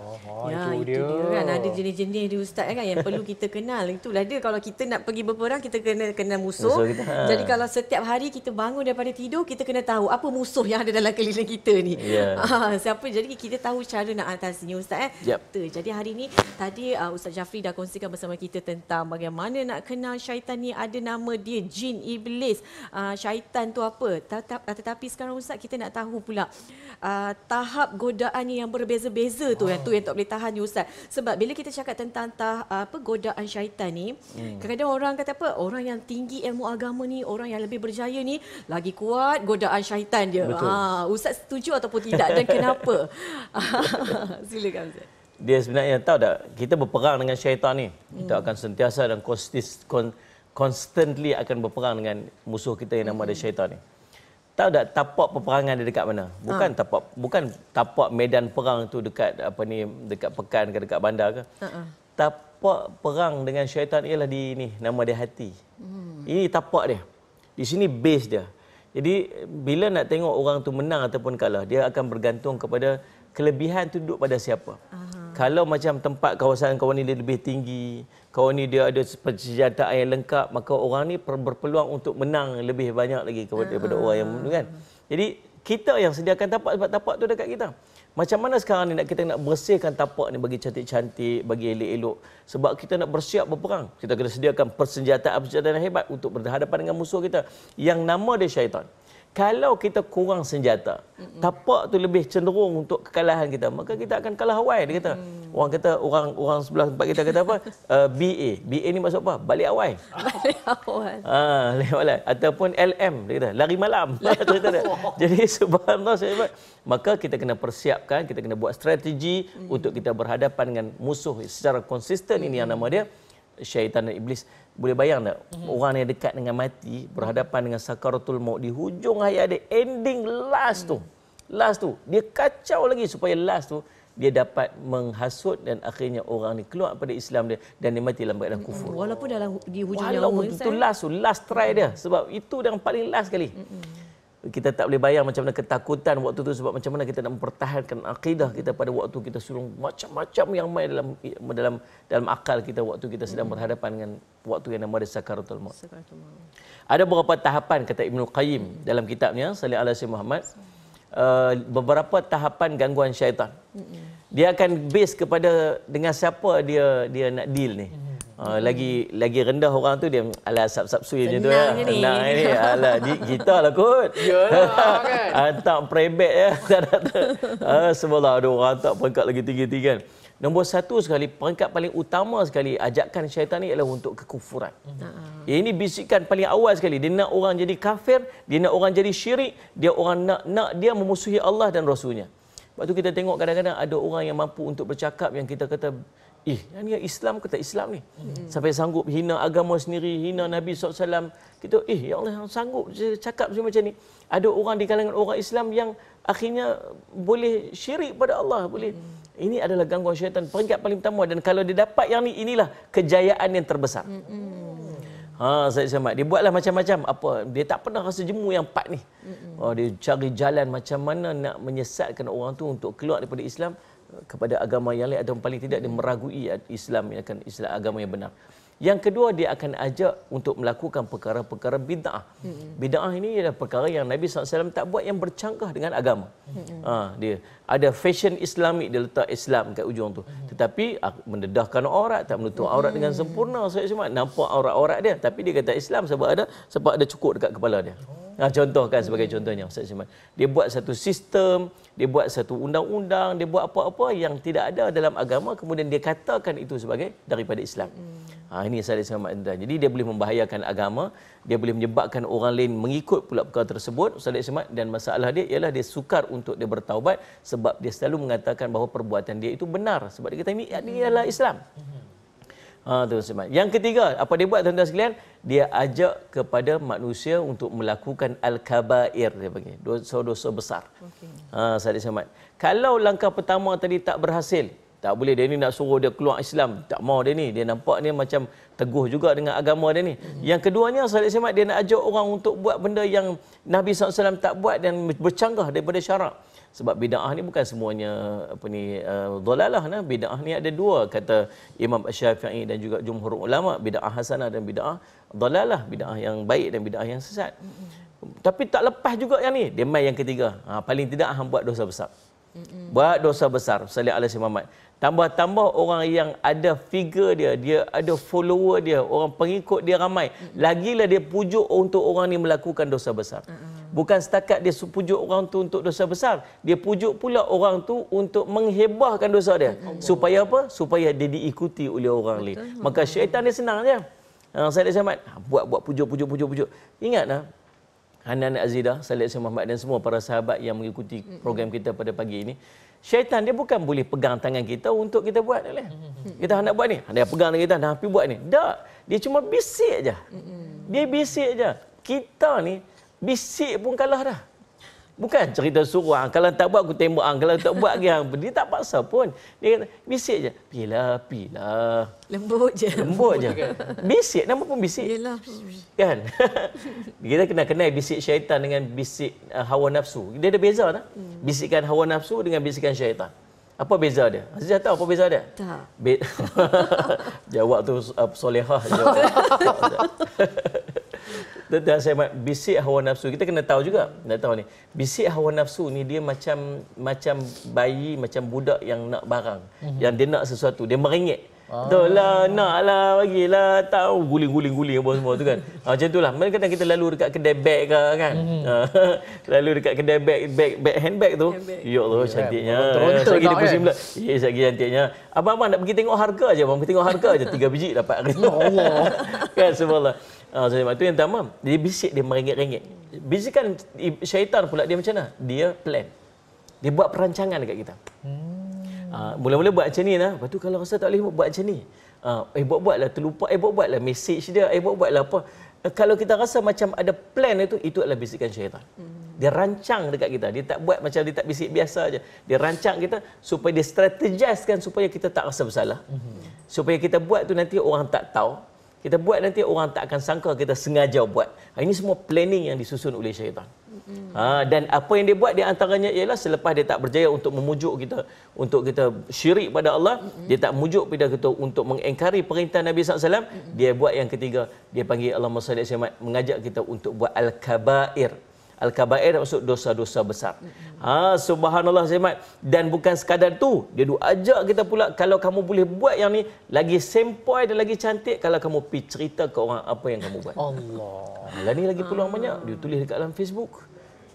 Speaker 3: Ya, itu, itu dia. dia kan ada
Speaker 2: jenis-jenis dia ustaz kan yang perlu kita kenal. Itulah dia kalau kita nak pergi berperang kita kena kena musuh. musuh kita, ha. Jadi kalau setiap hari kita bangun daripada tidur kita kena tahu apa musuh yang ada dalam keliling kita ni. Yeah. Ha, siapa jadi kita tahu cara nak atasinya ustaz eh. Yep. Betul. Jadi hari ni tadi uh, ustaz Jafri dah kongsikan bersama kita tentang bagaimana nak kenal syaitan ni ada nama dia jin iblis. Uh, syaitan tu apa? Tetap tapi sekarang Ustaz kita nak tahu pula uh, tahap godaannya yang berbeza-beza tu oh. yang tu ah. yang tak boleh tahan ni Ustaz sebab bila kita cakap tentang tah, apa godaan syaitan ni hmm. kadang-kadang orang kata apa orang yang tinggi ilmu agama ni orang yang lebih berjaya ni lagi kuat godaan syaitan dia Betul. ha Ustaz setuju ataupun tidak dan kenapa [LAUGHS] silakan Ustaz
Speaker 3: dia sebenarnya tahu tak kita berperang dengan syaitan ni hmm. kita akan sentiasa dan konsisten constantly akan berperang dengan musuh kita yang nama dia hmm. syaitan ni tahu tak tapak peperangan dia dekat mana? Bukan ha. tapak bukan tapak medan perang tu dekat apa ni dekat pekan ke dekat bandar ke? Ha, ha. Tapak perang dengan syaitan ialah di ni nama dia hati. Hmm. Ini tapak dia. Di sini base dia. Jadi bila nak tengok orang tu menang ataupun kalah, dia akan bergantung kepada kelebihan tu duduk pada siapa. Ha kalau macam tempat kawasan kawan ni lebih tinggi, kawan ni dia ada senjata yang lengkap, maka orang ni berpeluang untuk menang lebih banyak lagi kepada ah. daripada uh-huh. orang yang kan. Jadi kita yang sediakan tapak sebab tapak tu dekat kita. Macam mana sekarang ni nak kita nak bersihkan tapak ni bagi cantik-cantik, bagi elok-elok sebab kita nak bersiap berperang. Kita kena sediakan persenjataan-persenjataan hebat untuk berhadapan dengan musuh kita yang nama dia syaitan kalau kita kurang senjata mm-hmm. tapak tu lebih cenderung untuk kekalahan kita maka kita akan kalah awal dia kata mm. orang kata orang orang sebelah tempat kita kata apa uh, [LAUGHS] eh, BA BA ni maksud apa balik awal
Speaker 4: balik awal
Speaker 3: ah lewat ataupun LM dia kata lari malam [LAUGHS] jadi [LAUGHS] subhanallah saya maka kita kena persiapkan kita kena buat strategi mm. untuk kita berhadapan dengan musuh secara konsisten mm. ini yang mm. nama dia syaitan dan iblis boleh bayang tak? Mm-hmm. Orang yang dekat dengan mati berhadapan dengan sakaratul maut di hujung hayat dia ending last mm-hmm. tu. Last tu dia kacau lagi supaya last tu dia dapat menghasut dan akhirnya orang ni keluar pada Islam dia dan dia mati dalam keadaan kufur.
Speaker 2: Walaupun dalam di hujung nyawa itu last
Speaker 3: tu, last try dia sebab itu yang paling last kali. Mm-hmm kita tak boleh bayang macam mana ketakutan waktu tu sebab macam mana kita nak mempertahankan akidah kita pada waktu kita suruh macam-macam yang main dalam dalam dalam akal kita waktu kita sedang hmm. berhadapan dengan waktu yang nama dia sakaratul maut. Ada beberapa tahapan kata Ibnu Qayyim hmm. dalam kitabnya Salih Alasi Muhammad. Uh, beberapa tahapan gangguan syaitan. Hmm. Dia akan base kepada dengan siapa dia dia nak deal ni. Hmm. Uh, lagi lagi rendah orang tu dia ala sap sap sui macam tu ya. Nah ini ala di kita lah kot. Yalah [LAUGHS] kan. Hantar ah, prebet ya. [LAUGHS] Tak ada. Ah ada orang tak pangkat lagi tinggi-tinggi kan. Nombor satu sekali, perangkat paling utama sekali ajakan syaitan ni ialah untuk kekufuran. uh Ini bisikan paling awal sekali. Dia nak orang jadi kafir, dia nak orang jadi syirik, dia orang nak nak dia memusuhi Allah dan Rasulnya. Lepas tu kita tengok kadang-kadang ada orang yang mampu untuk bercakap yang kita kata Eh, ni Islam ke tak Islam ni? Hmm. Sampai sanggup hina agama sendiri, hina Nabi SAW. Kita, eh, ya Allah, sanggup cakap macam ni. Ada orang di kalangan orang Islam yang akhirnya boleh syirik pada Allah. boleh. Hmm. Ini adalah gangguan syaitan peringkat paling pertama. Dan kalau dia dapat yang ni, inilah kejayaan yang terbesar. Hmm. Ha, saya selamat. Dia buatlah macam-macam. Apa? Dia tak pernah rasa jemu yang pat ni. Hmm. Oh, dia cari jalan macam mana nak menyesatkan orang tu untuk keluar daripada Islam kepada agama yang lain atau paling tidak dia meragui Islam yang akan Islam agama yang benar. Yang kedua dia akan ajak untuk melakukan perkara-perkara bid'ah. Bid'ah ini adalah perkara yang Nabi SAW tak buat yang bercanggah dengan agama. Ha, dia ada fashion Islamik dia letak Islam kat ujung tu. Hmm. Tetapi ah, mendedahkan aurat tak menutup aurat hmm. dengan mhm. sempurna Saya cuma Nampak aurat-aurat dia tapi dia kata Islam sebab ada sebab ada cukup dekat kepala dia. Ha, contohkan sebagai contohnya Ustaz Syamal. Dia buat satu sistem, dia buat satu undang-undang, dia buat apa-apa yang tidak ada dalam agama kemudian dia katakan itu sebagai daripada Islam. Ha, ini Ustaz Syamal Jadi dia boleh membahayakan agama, dia boleh menyebabkan orang lain mengikut pula perkara tersebut Ustaz Syamal dan masalah dia ialah dia sukar untuk dia bertaubat sebab sebab dia selalu mengatakan bahawa perbuatan dia itu benar sebab dia kata ini adalah Islam. Ha tuan semua. Yang ketiga, apa dia buat tuan-tuan sekalian? Dia ajak kepada manusia untuk melakukan al-kabair dia panggil, dosa-dosa besar. Okay. Ha Said Samad. Kalau langkah pertama tadi tak berhasil, tak boleh dia ni nak suruh dia keluar Islam, tak mau dia ni. Dia nampak ni macam teguh juga dengan agama dia ni. hmm Yang keduanya Said Samad dia nak ajak orang untuk buat benda yang Nabi SAW tak buat dan bercanggah daripada syarak. hmm sebab bid'ah ni bukan semuanya apa ni uh, eh, dolalah nah bid'ah ni ada dua kata Imam Syafi'i dan juga jumhur ulama bid'ah hasanah dan bid'ah dolalah bid'ah yang baik dan bid'ah yang sesat
Speaker 4: mm-hmm.
Speaker 3: tapi tak lepas juga yang ni dia main yang ketiga ha, paling tidak hang buat dosa besar
Speaker 4: mm-hmm. buat
Speaker 3: dosa besar salih alaihi Muhammad tambah-tambah orang yang ada figure dia dia ada follower dia orang pengikut dia ramai mm-hmm. lagilah dia pujuk untuk orang ni melakukan dosa besar mm-hmm bukan setakat dia pujuk orang tu untuk dosa besar dia pujuk pula orang tu untuk menghebahkan dosa dia supaya apa supaya dia diikuti oleh orang lain maka syaitan dia senang je ha, saya dah semat buat buat pujuk pujuk pujuk pujuk ingatlah Hanan Azidah, Salih Asim Muhammad dan semua para sahabat yang mengikuti program kita pada pagi ini. Syaitan dia bukan boleh pegang tangan kita untuk kita buat. Boleh? Kita nak buat ni. Dia pegang tangan kita, nak buat ni. Tak. Dia cuma bisik saja. Dia bisik saja. Kita ni bisik pun kalah dah. Bukan cerita suruh hang. Ah, kalau tak buat aku tembak hang. Ah, kalau tak buat lagi hang. Ah. [LAUGHS] Dia tak paksa pun. Dia kata bisik je. Pilah, pilah. Lembut je. Lembut je. Bisik. Nama pun bisik. Yelah. Kan? [LAUGHS] Kita kena kenal bisik syaitan dengan bisik uh, hawa nafsu. Dia ada beza tak? Hmm. Bisikan hawa nafsu dengan bisikan syaitan. Apa beza dia? Aziz tahu apa beza dia? Tak. Be- [LAUGHS] jawab tu uh, solehah. Tak tuan saya bisik hawa nafsu. Kita kena tahu juga. Nak tahu ni. Bisik hawa nafsu ni dia macam macam bayi, macam budak yang nak barang. Mm-hmm. Yang dia nak sesuatu. Dia merengek.
Speaker 4: Ah. Betul ah.
Speaker 3: lah, nak lah, bagilah, tahu, guling-guling-guling apa semua tu kan. ha, [LAUGHS] macam tu lah, kadang-kadang kita lalu dekat kedai beg ke kan. Mm-hmm. [LAUGHS] lalu dekat kedai beg, beg, beg handbag tu. Handbag. Ya Allah, cantiknya. Sekejap lagi dia kan? pusing pula. Ya, sekejap lagi cantiknya. Abang-abang nak pergi tengok harga je, abang pergi tengok harga je. Tiga biji dapat. Ya Allah. [LAUGHS] kan, semua lah. Ah, itu yang pertama. Dia bisik, dia meringit-ringit. Bisikan syaitan pula dia macam mana? Dia plan. Dia buat perancangan dekat kita. Hmm. Ah, mula-mula buat macam ni lah. Lepas tu kalau rasa tak boleh buat macam ni. Ah, eh buat-buatlah terlupa, eh buat-buatlah message dia, eh buat-buatlah apa. Eh, kalau kita rasa macam ada plan itu, itu adalah bisikan syaitan. Hmm. Dia rancang dekat kita. Dia tak buat macam dia tak bisik biasa saja. Dia rancang kita supaya dia strategiskan supaya kita tak rasa bersalah. hmm Supaya kita buat tu nanti orang tak tahu kita buat nanti orang tak akan sangka kita sengaja buat. Ha, ini semua planning yang disusun oleh syaitan. Ha, dan apa yang dia buat di antaranya ialah selepas dia tak berjaya untuk memujuk kita untuk kita syirik pada Allah, dia tak memujuk pada kita untuk mengengkari perintah Nabi SAW, dia buat yang ketiga, dia panggil Allah SWT mengajak kita untuk buat Al-Kabair. Al-Kabair masuk dosa-dosa besar. Ha, subhanallah Zimat. Dan bukan sekadar tu, dia duk ajak kita pula kalau kamu boleh buat yang ni, lagi sempoi dan lagi cantik kalau kamu pergi cerita ke orang apa yang kamu buat.
Speaker 1: Allah.
Speaker 3: Alah ni lagi peluang banyak. Dia tulis dekat dalam Facebook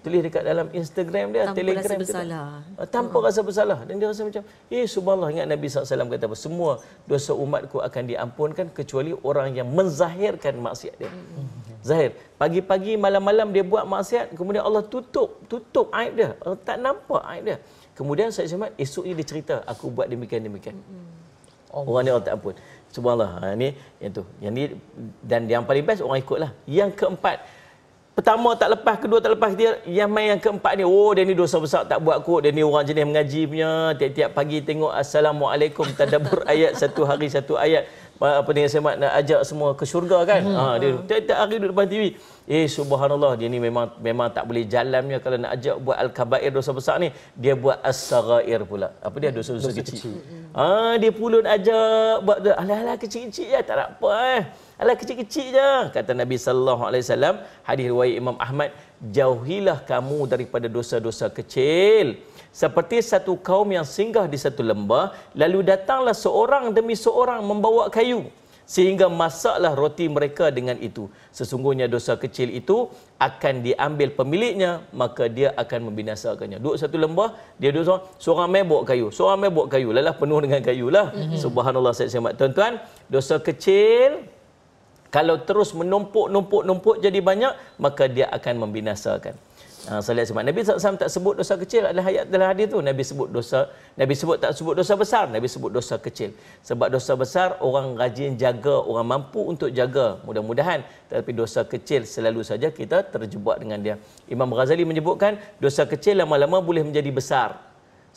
Speaker 3: tulis dekat dalam Instagram dia, tanpa Telegram dia. Ah, tanpa rasa ha.
Speaker 4: bersalah. Tanpa
Speaker 3: rasa bersalah. Dan dia rasa macam, eh subhanallah ingat Nabi SAW kata apa, semua dosa umatku akan diampunkan kecuali orang yang menzahirkan maksiat dia. Hmm. Zahir. Pagi-pagi, malam-malam dia buat maksiat, kemudian Allah tutup, tutup aib dia. Tak nampak aib dia. Kemudian saya cakap, esok dia cerita, aku buat demikian-demikian. Hmm. Orang ni Allah tak ampun. Subhanallah. Ini ha, yang tu. Yang ni, dan yang paling best orang ikutlah. Yang keempat, pertama tak lepas, kedua tak lepas dia, yang main yang keempat ni, oh dia ni dosa besar tak buat kot, dia ni orang jenis mengaji punya, tiap-tiap pagi tengok Assalamualaikum, tadabur [LAUGHS] ayat, satu hari satu ayat, apa ni yang saya nak ajak semua ke syurga kan, hmm. ha, dia tiap-tiap hari duduk depan TV, eh subhanallah dia ni memang memang tak boleh jalannya kalau nak ajak buat Al-Kabair dosa besar ni, dia buat As-Sarair pula, apa dia dosa-dosa kecil. kecil. Ha, dia pulun ajak, buat alah-alah kecil-kecil je, lah, tak apa eh ala kecil-kecil je kata Nabi sallallahu alaihi wasallam hadis riwayat Imam Ahmad jauhilah kamu daripada dosa-dosa kecil seperti satu kaum yang singgah di satu lembah lalu datanglah seorang demi seorang membawa kayu sehingga masaklah roti mereka dengan itu sesungguhnya dosa kecil itu akan diambil pemiliknya maka dia akan membinasakannya duduk satu lembah dia duduk seorang seorang main bawa kayu seorang main bawa kayu lelah penuh dengan kayu lah mm-hmm. subhanallah saya semak tuan-tuan dosa kecil kalau terus menumpuk-numpuk-numpuk jadi banyak, maka dia akan membinasakan. Ha, saya lihat sebab Nabi SAW tak sebut dosa kecil adalah ayat dalam hadis tu. Nabi sebut dosa, Nabi sebut tak sebut dosa besar, Nabi sebut dosa kecil. Sebab dosa besar orang rajin jaga, orang mampu untuk jaga mudah-mudahan. Tetapi dosa kecil selalu saja kita terjebak dengan dia. Imam Ghazali menyebutkan dosa kecil lama-lama boleh menjadi besar.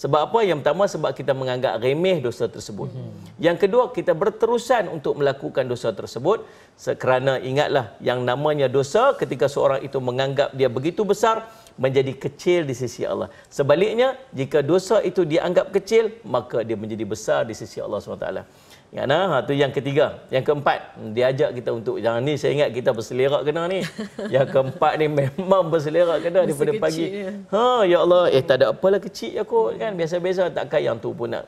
Speaker 3: Sebab apa? Yang pertama sebab kita menganggap remeh dosa tersebut. Mm -hmm. Yang kedua kita berterusan untuk melakukan dosa tersebut. Sekerana ingatlah yang namanya dosa ketika seorang itu menganggap dia begitu besar menjadi kecil di sisi Allah. Sebaliknya jika dosa itu dianggap kecil maka dia menjadi besar di sisi Allah swt. Ya nah, ha yang ketiga. Yang keempat, hmm, diajak kita untuk jangan ni saya ingat kita berselerak kena ni. [LAUGHS] Yang keempat ni memang berselerak kena Masa daripada pagi. Ya. Ha ya Allah, eh tak ada apalah kecil aku kan. Biasa-biasa tak kaya yang tu pun nak.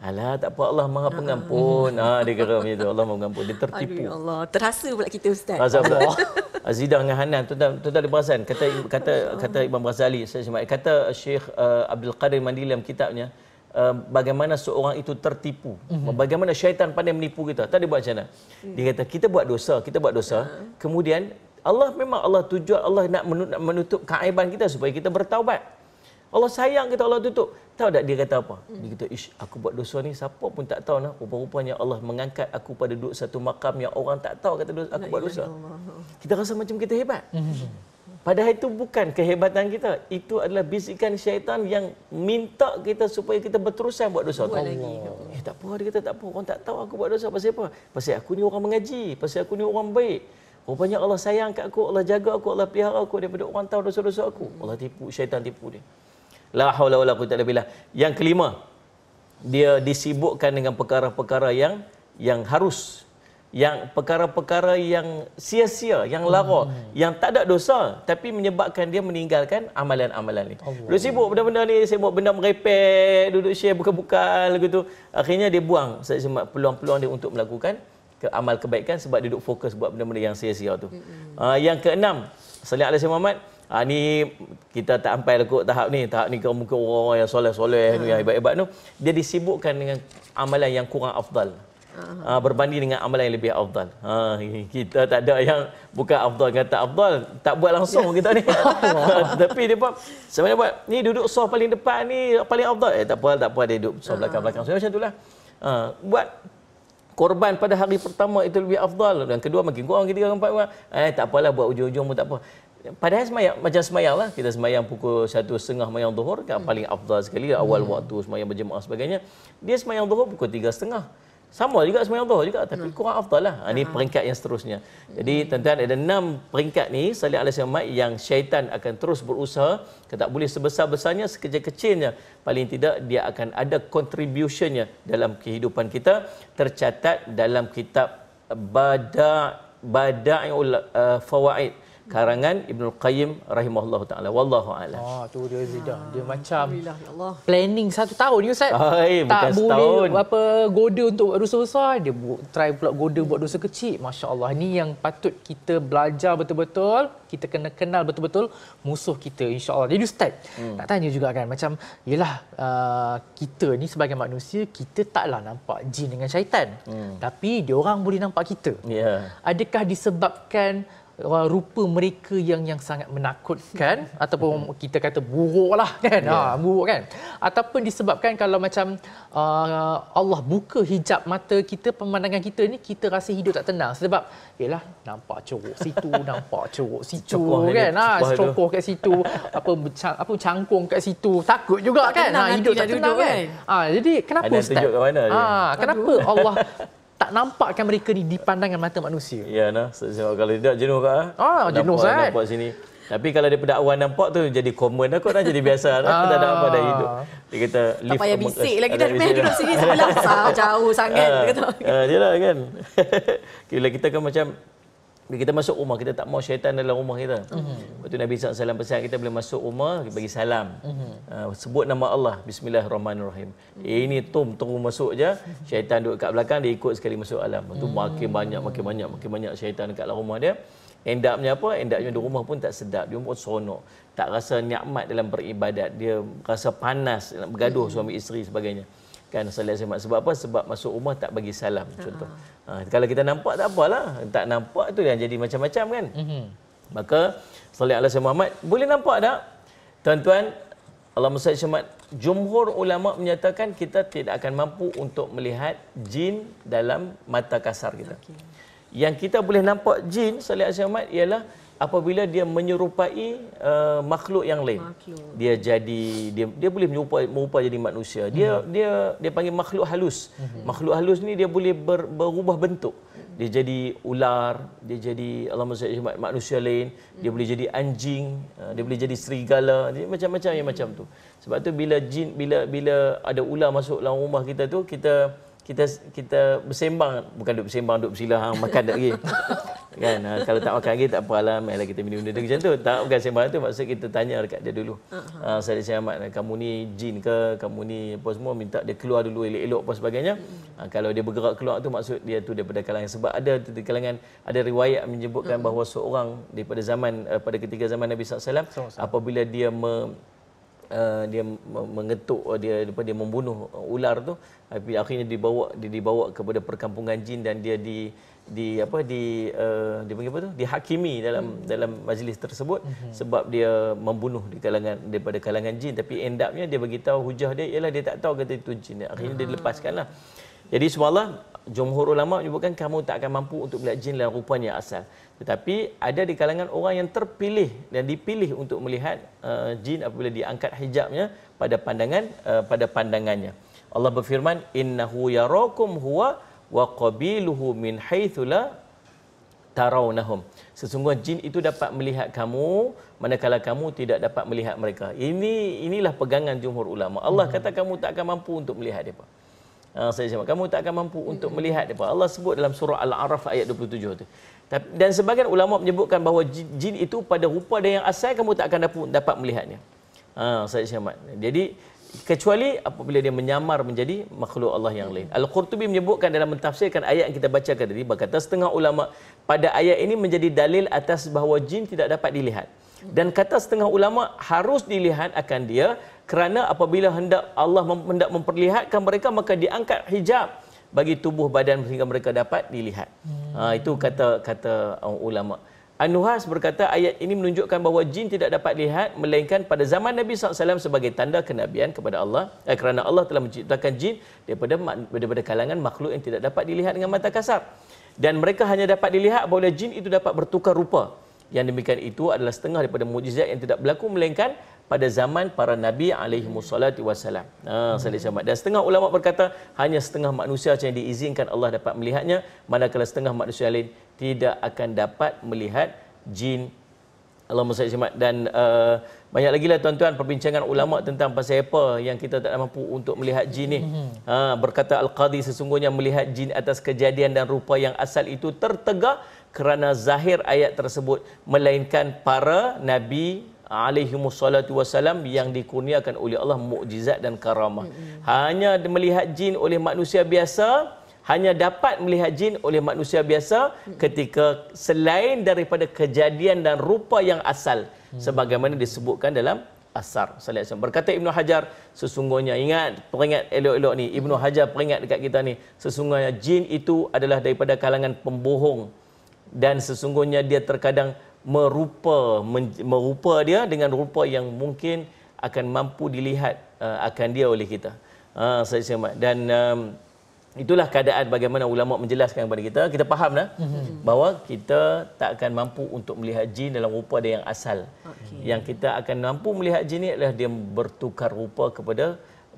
Speaker 3: Alah tak apa Allah Maha Pengampun. Ah. Ha dia geram itu Allah Maha Pengampun. Dia tertipu. ya
Speaker 2: Allah, terasa pula kita ustaz. Rasa pula.
Speaker 3: [LAUGHS] Azidah dengan Hanan tu dah tu dah kata kata kata Imam Ghazali saya simak kata Syekh uh, eh, Abdul Qadir Mandili dalam kitabnya uh, bagaimana seorang itu tertipu. Mm-hmm. Bagaimana syaitan pandai menipu kita. Tak dia buat macam mana. Mm. Dia kata, kita buat dosa, kita buat dosa. Uh-huh. Kemudian, Allah memang Allah tujuan Allah nak menutup keaiban kita supaya kita bertaubat. Allah sayang kita Allah tutup. Tahu tak dia kata apa? Hmm. Dia kata, "Ish, aku buat dosa ni siapa pun tak tahu nah. Rupa-rupanya Allah mengangkat aku pada duduk satu makam yang orang tak tahu kata aku buat dosa." Kita rasa macam kita hebat. Hmm. Padahal itu bukan kehebatan kita. Itu adalah bisikan syaitan yang minta kita supaya kita berterusan buat dosa. Buat Allah. lagi. Oh. Eh, tak apa, dia kata tak apa. Orang tak tahu aku buat dosa pasal apa. Pasal aku ni orang mengaji. Pasal aku ni orang baik. Rupanya Allah sayang kat aku, Allah jaga aku, Allah pihak aku daripada orang tahu dosa-dosa aku. Allah tipu, syaitan tipu dia. La haula wala quwwata billah. Yang kelima, dia disibukkan dengan perkara-perkara yang yang harus yang perkara-perkara yang sia-sia, yang lara, hmm. yang tak ada dosa tapi menyebabkan dia meninggalkan amalan-amalan ni. Dia sibuk benda-benda ni, sibuk benda merepek, duduk share bukan-bukan gitu. Akhirnya dia buang sebab peluang-peluang dia untuk melakukan ke amal kebaikan sebab dia duduk fokus buat benda-benda yang sia-sia tu. Hmm. Uh, yang keenam, Salih Alaihi Muhammad, Ha, ni kita tak sampai lah kot tahap ni. Tahap ni kau muka orang-orang yang soleh-soleh, hmm. yang hebat-hebat tu. Dia disibukkan dengan amalan yang kurang afdal uh Berbanding dengan amalan yang lebih afdal. Ha, kita tak ada yang buka afdal kata afdal. Tak buat langsung yeah. kita ni. [LAUGHS] [LAUGHS] Tapi dia buat, sebenarnya buat, ni duduk soh paling depan ni paling afdal. Eh tak apa, tak apa dia duduk soh ah. belakang-belakang. So, macam itulah. Ha, buat korban pada hari pertama itu lebih afdal. Dan kedua makin kurang, ketiga, keempat. Eh tak apalah buat ujung-ujung pun tak apa. Padahal semayang, macam semayang lah. Kita semayang pukul satu setengah semayang duhur. Kan hmm. paling afdal sekali. Awal hmm. waktu semayang berjemaah sebagainya. Dia semayang duhur pukul tiga setengah sama juga sembahyang Allah juga tapi hmm. kurang afdal lah. Ha, ini hmm. peringkat yang seterusnya. Hmm. Jadi tuan-tuan ada enam peringkat ni salih alaihi wasallam yang syaitan akan terus berusaha ke tak boleh sebesar-besarnya sekecil-kecilnya paling tidak dia akan ada contributionnya dalam kehidupan kita tercatat dalam kitab Bada Bada'iul uh, Fawaid. Uh, Hmm. karangan Ibnu Qayyim rahimahullahu taala wallahu alam. Ah tu dia Zida.
Speaker 1: Dia macam planning satu tahun ni ya, ustaz. Ah, tak boleh setahun. apa goda untuk dosa besar dia bu- try pula goda buat dosa kecil. Masya-Allah ni yang patut kita belajar betul-betul kita kena kenal betul-betul musuh kita insya-Allah. Jadi ustaz, hmm. nak tanya juga kan macam yalah uh, kita ni sebagai manusia kita taklah nampak jin dengan syaitan. Hmm. Tapi dia orang boleh nampak kita. Yeah. Adakah disebabkan rupa mereka yang yang sangat menakutkan [LAUGHS] ataupun hmm. kita kata buruklah kan yeah. Ya. ha buruk kan ataupun disebabkan kalau macam uh, Allah buka hijab mata kita pemandangan kita ni kita rasa hidup tak tenang sebab yalah nampak ceruk situ [LAUGHS] nampak ceruk situ kan ha strokoh ah, kat situ apa cang, apa cangkung kat situ takut juga tak kan tenang, ha hidup tak tenang kan? kan ha jadi kenapa ustaz ha kenapa Aduh. Allah [LAUGHS] tak nampakkan mereka ni di pandangan mata manusia.
Speaker 3: Ya nah, sebab kalau tidak jenuh kah? Ah, jenuh nampak, Nampak sini. Tapi kalau daripada awal nampak tu jadi common aku dah lah, jadi biasa dah tak ada apa dah hidup. Dia kata lift payah bisik lagi dah main [LAUGHS] sini sebelah jauh
Speaker 2: sangat kata.
Speaker 3: Ah, dia ah, lah kan. [LAUGHS] Bila kita kan macam bila kita masuk rumah kita tak mau syaitan dalam rumah kita. Mhm. Waktu Nabi SAW alaihi pesan kita boleh masuk rumah bagi salam. Mm-hmm. Uh, sebut nama Allah bismillahirrahmanirrahim. Mm-hmm. Ini tum terus masuk je syaitan duduk kat belakang dia ikut sekali masuk alam. Itu mm-hmm. makin banyak makin banyak makin banyak syaitan dekat dalam rumah dia. End upnya apa? End upnya di rumah pun tak sedap. Dia pun seronok. Tak rasa nikmat dalam beribadat. Dia rasa panas nak bergaduh mm-hmm. suami isteri sebagainya. Kan salat sebab apa? Sebab masuk rumah tak bagi salam uh-huh. contoh. Ah. Ha, kalau kita nampak tak apalah. Tak nampak tu yang jadi macam-macam kan. Mm-hmm. Maka Salih Allah Syed Muhammad boleh nampak tak? Tuan-tuan, Allah Musa Syed Jumhur ulama menyatakan kita tidak akan mampu untuk melihat jin dalam mata kasar kita. Okay. Yang kita boleh nampak jin, Salih Allah Syed Muhammad, ialah apabila dia menyerupai uh, makhluk yang lain makhluk. dia jadi dia dia boleh menyerupai merupa jadi manusia dia mm-hmm. dia dia panggil makhluk halus mm-hmm. makhluk halus ni dia boleh ber, berubah bentuk dia jadi ular dia jadi alamat manusia lain mm-hmm. dia boleh jadi anjing uh, dia boleh jadi serigala dia macam-macam yang mm-hmm. macam tu sebab tu bila jin bila bila ada ular masuk dalam rumah kita tu kita kita kita bersembang bukan duduk bersembang duduk bersila hang ah, makan tak lagi [LAUGHS] kan ha, kalau tak makan lagi tak apa lah mailah kita minum benda macam tu tak bukan sembang tu maksud kita tanya dekat dia dulu uh-huh. ha, saya Ahmad kamu ni jin ke kamu ni apa semua minta dia keluar dulu elok-elok apa sebagainya ha, kalau dia bergerak keluar tu maksud dia tu daripada kalangan sebab ada di kalangan ada riwayat menyebutkan uh-huh. bahawa seorang daripada zaman uh, pada ketika zaman Nabi SAW apabila dia me, Uh, dia mengetuk uh, dia apa dia membunuh uh, ular tu tapi akhirnya dibawa dia dibawa kepada perkampungan jin dan dia di di apa di uh, dia panggil apa tu dihakimi dalam hmm. dalam majlis tersebut hmm. sebab dia membunuh di kalangan daripada kalangan jin tapi end upnya dia tahu hujah dia ialah dia tak tahu kata itu jin akhirnya hmm. dia ah. dilepaskanlah jadi semalam jumhur ulama menyebutkan kamu tak akan mampu untuk melihat jin dalam rupanya asal tetapi ada di kalangan orang yang terpilih dan dipilih untuk melihat uh, jin apabila diangkat hijabnya pada pandangan uh, pada pandangannya. Allah berfirman innahu yarakum huwa wa qabiluhu min haythula tarawnahum. Sesungguhnya jin itu dapat melihat kamu manakala kamu tidak dapat melihat mereka. Ini inilah pegangan jumhur ulama. Allah hmm. kata kamu tak akan mampu untuk melihat depa. Ha, ah, saya cakap kamu tak akan mampu untuk hmm. melihat depa. Allah sebut dalam surah Al-Araf ayat 27 tu dan sebagian ulama menyebutkan bahawa jin itu pada rupa dan yang asal kamu tak akan dapat dapat melihatnya. Ha Said Syamat. Jadi kecuali apabila dia menyamar menjadi makhluk Allah yang lain. Al-Qurtubi menyebutkan dalam mentafsirkan ayat yang kita bacakan tadi berkata setengah ulama pada ayat ini menjadi dalil atas bahawa jin tidak dapat dilihat. Dan kata setengah ulama harus dilihat akan dia kerana apabila hendak Allah hendak memperlihatkan mereka maka diangkat hijab bagi tubuh badan sehingga mereka dapat dilihat. Hmm. Ha, itu kata kata ulama. Anuhas berkata ayat ini menunjukkan bahawa jin tidak dapat lihat melainkan pada zaman Nabi SAW sebagai tanda kenabian kepada Allah eh, kerana Allah telah menciptakan jin daripada daripada kalangan makhluk yang tidak dapat dilihat dengan mata kasar dan mereka hanya dapat dilihat boleh jin itu dapat bertukar rupa yang demikian itu adalah setengah daripada mujizat yang tidak berlaku melainkan pada zaman para nabi alaihi musallatu wasallam. Ha hmm. Dan setengah ulama berkata hanya setengah manusia saja yang diizinkan Allah dapat melihatnya manakala setengah manusia lain tidak akan dapat melihat jin Allahumma salli wa dan uh, banyak lagi lah tuan-tuan perbincangan ulama tentang pasal apa yang kita tak mampu untuk melihat jin ni. Hmm. Ha, berkata al qadi sesungguhnya melihat jin atas kejadian dan rupa yang asal itu tertegak kerana zahir ayat tersebut melainkan para nabi alaihi wassalatu Wasallam yang dikurniakan oleh Allah mukjizat dan karamah. Mm-hmm. Hanya melihat jin oleh manusia biasa, hanya dapat melihat jin oleh manusia biasa mm-hmm. ketika selain daripada kejadian dan rupa yang asal mm-hmm. sebagaimana disebutkan dalam asar. Salam. Berkata Ibnu Hajar, sesungguhnya ingat peringat elok-elok ni Ibnu Hajar peringat dekat kita ni, sesungguhnya jin itu adalah daripada kalangan pembohong dan sesungguhnya dia terkadang merupa merupa dia dengan rupa yang mungkin akan mampu dilihat uh, akan dia oleh kita. Ah uh, saya semak dan um, itulah keadaan bagaimana ulama menjelaskan kepada kita kita faham dah mm-hmm. bahawa kita tak akan mampu untuk melihat jin dalam rupa dia yang asal. Okay. Yang kita akan mampu melihat jin ni adalah dia bertukar rupa kepada